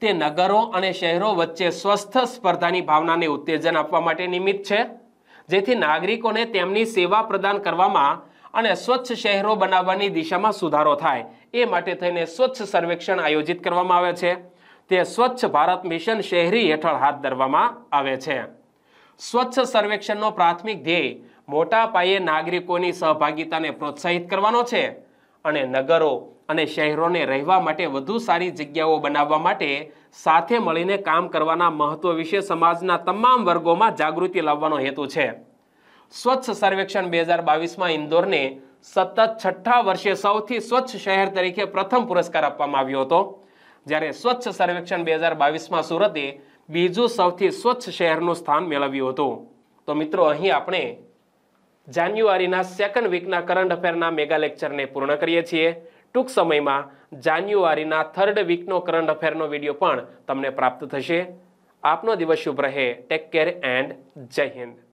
તે નગરો અને શહેરો વચ્ચે સ્વસ્થ સ્પર્ધાની ભાવનાને ઉત્તેજન આપવા માટે નિમિત્ત છે જેથી નાગરિકોને તેમની સેવા પ્રદાન કરવામાં અને સ્વચ્છ શહેરો બનાવવાની દિશામાં સુધારો થાય એ માટે થઈને સ્વચ્છ સર્વેક્ષણ આયોજિત કરવામાં આવે છે તે સ્વચ્છ ભારત મિશન શહેરી હેઠળ હાથ ધરવામાં આવે છે સ્વચ્છ સર્વેક્ષણનો પ્રાથમિક ધ્યેય મોટા પાયે નાગરિકોની સહભાગિતાને પ્રોત્સાહિત કરવાનો છે અને નગરો અને શહેરોને રહેવા માટે વધુ સારી જગ્યાઓ બનાવવા માટે સાથે મળીને કામ કરવાના મહત્વ વિશે સમાજના તમામ વર્ગોમાં જાગૃતિ લાવવાનો હેતુ છે સ્વચ્છ સર્વેક્ષણ બે હજાર બાવીસમાં ઇન્દોરને સતત છઠ્ઠા વર્ષે સૌથી સ્વચ્છ શહેર તરીકે પ્રથમ પુરસ્કાર આપવામાં આવ્યો હતો જ્યારે સ્વચ્છ સર્વેક્ષણ બે હજાર બાવીસમાં સુરતે બીજું સૌથી સ્વચ્છ શહેરનું સ્થાન મેળવ્યું હતું તો મિત્રો અહીં આપણે જાન્યુઆરીના સેકન્ડ વીકના કરંટ અફેરના મેગા લેક્ચરને પૂર્ણ કરીએ છીએ ટૂંક સમયમાં જાન્યુઆરીના થર્ડ વીકનો કરંટ અફેરનો વિડીયો પણ તમને પ્રાપ્ત થશે આપનો દિવસ શુભ રહે ટેક કેર એન્ડ જય હિન્દ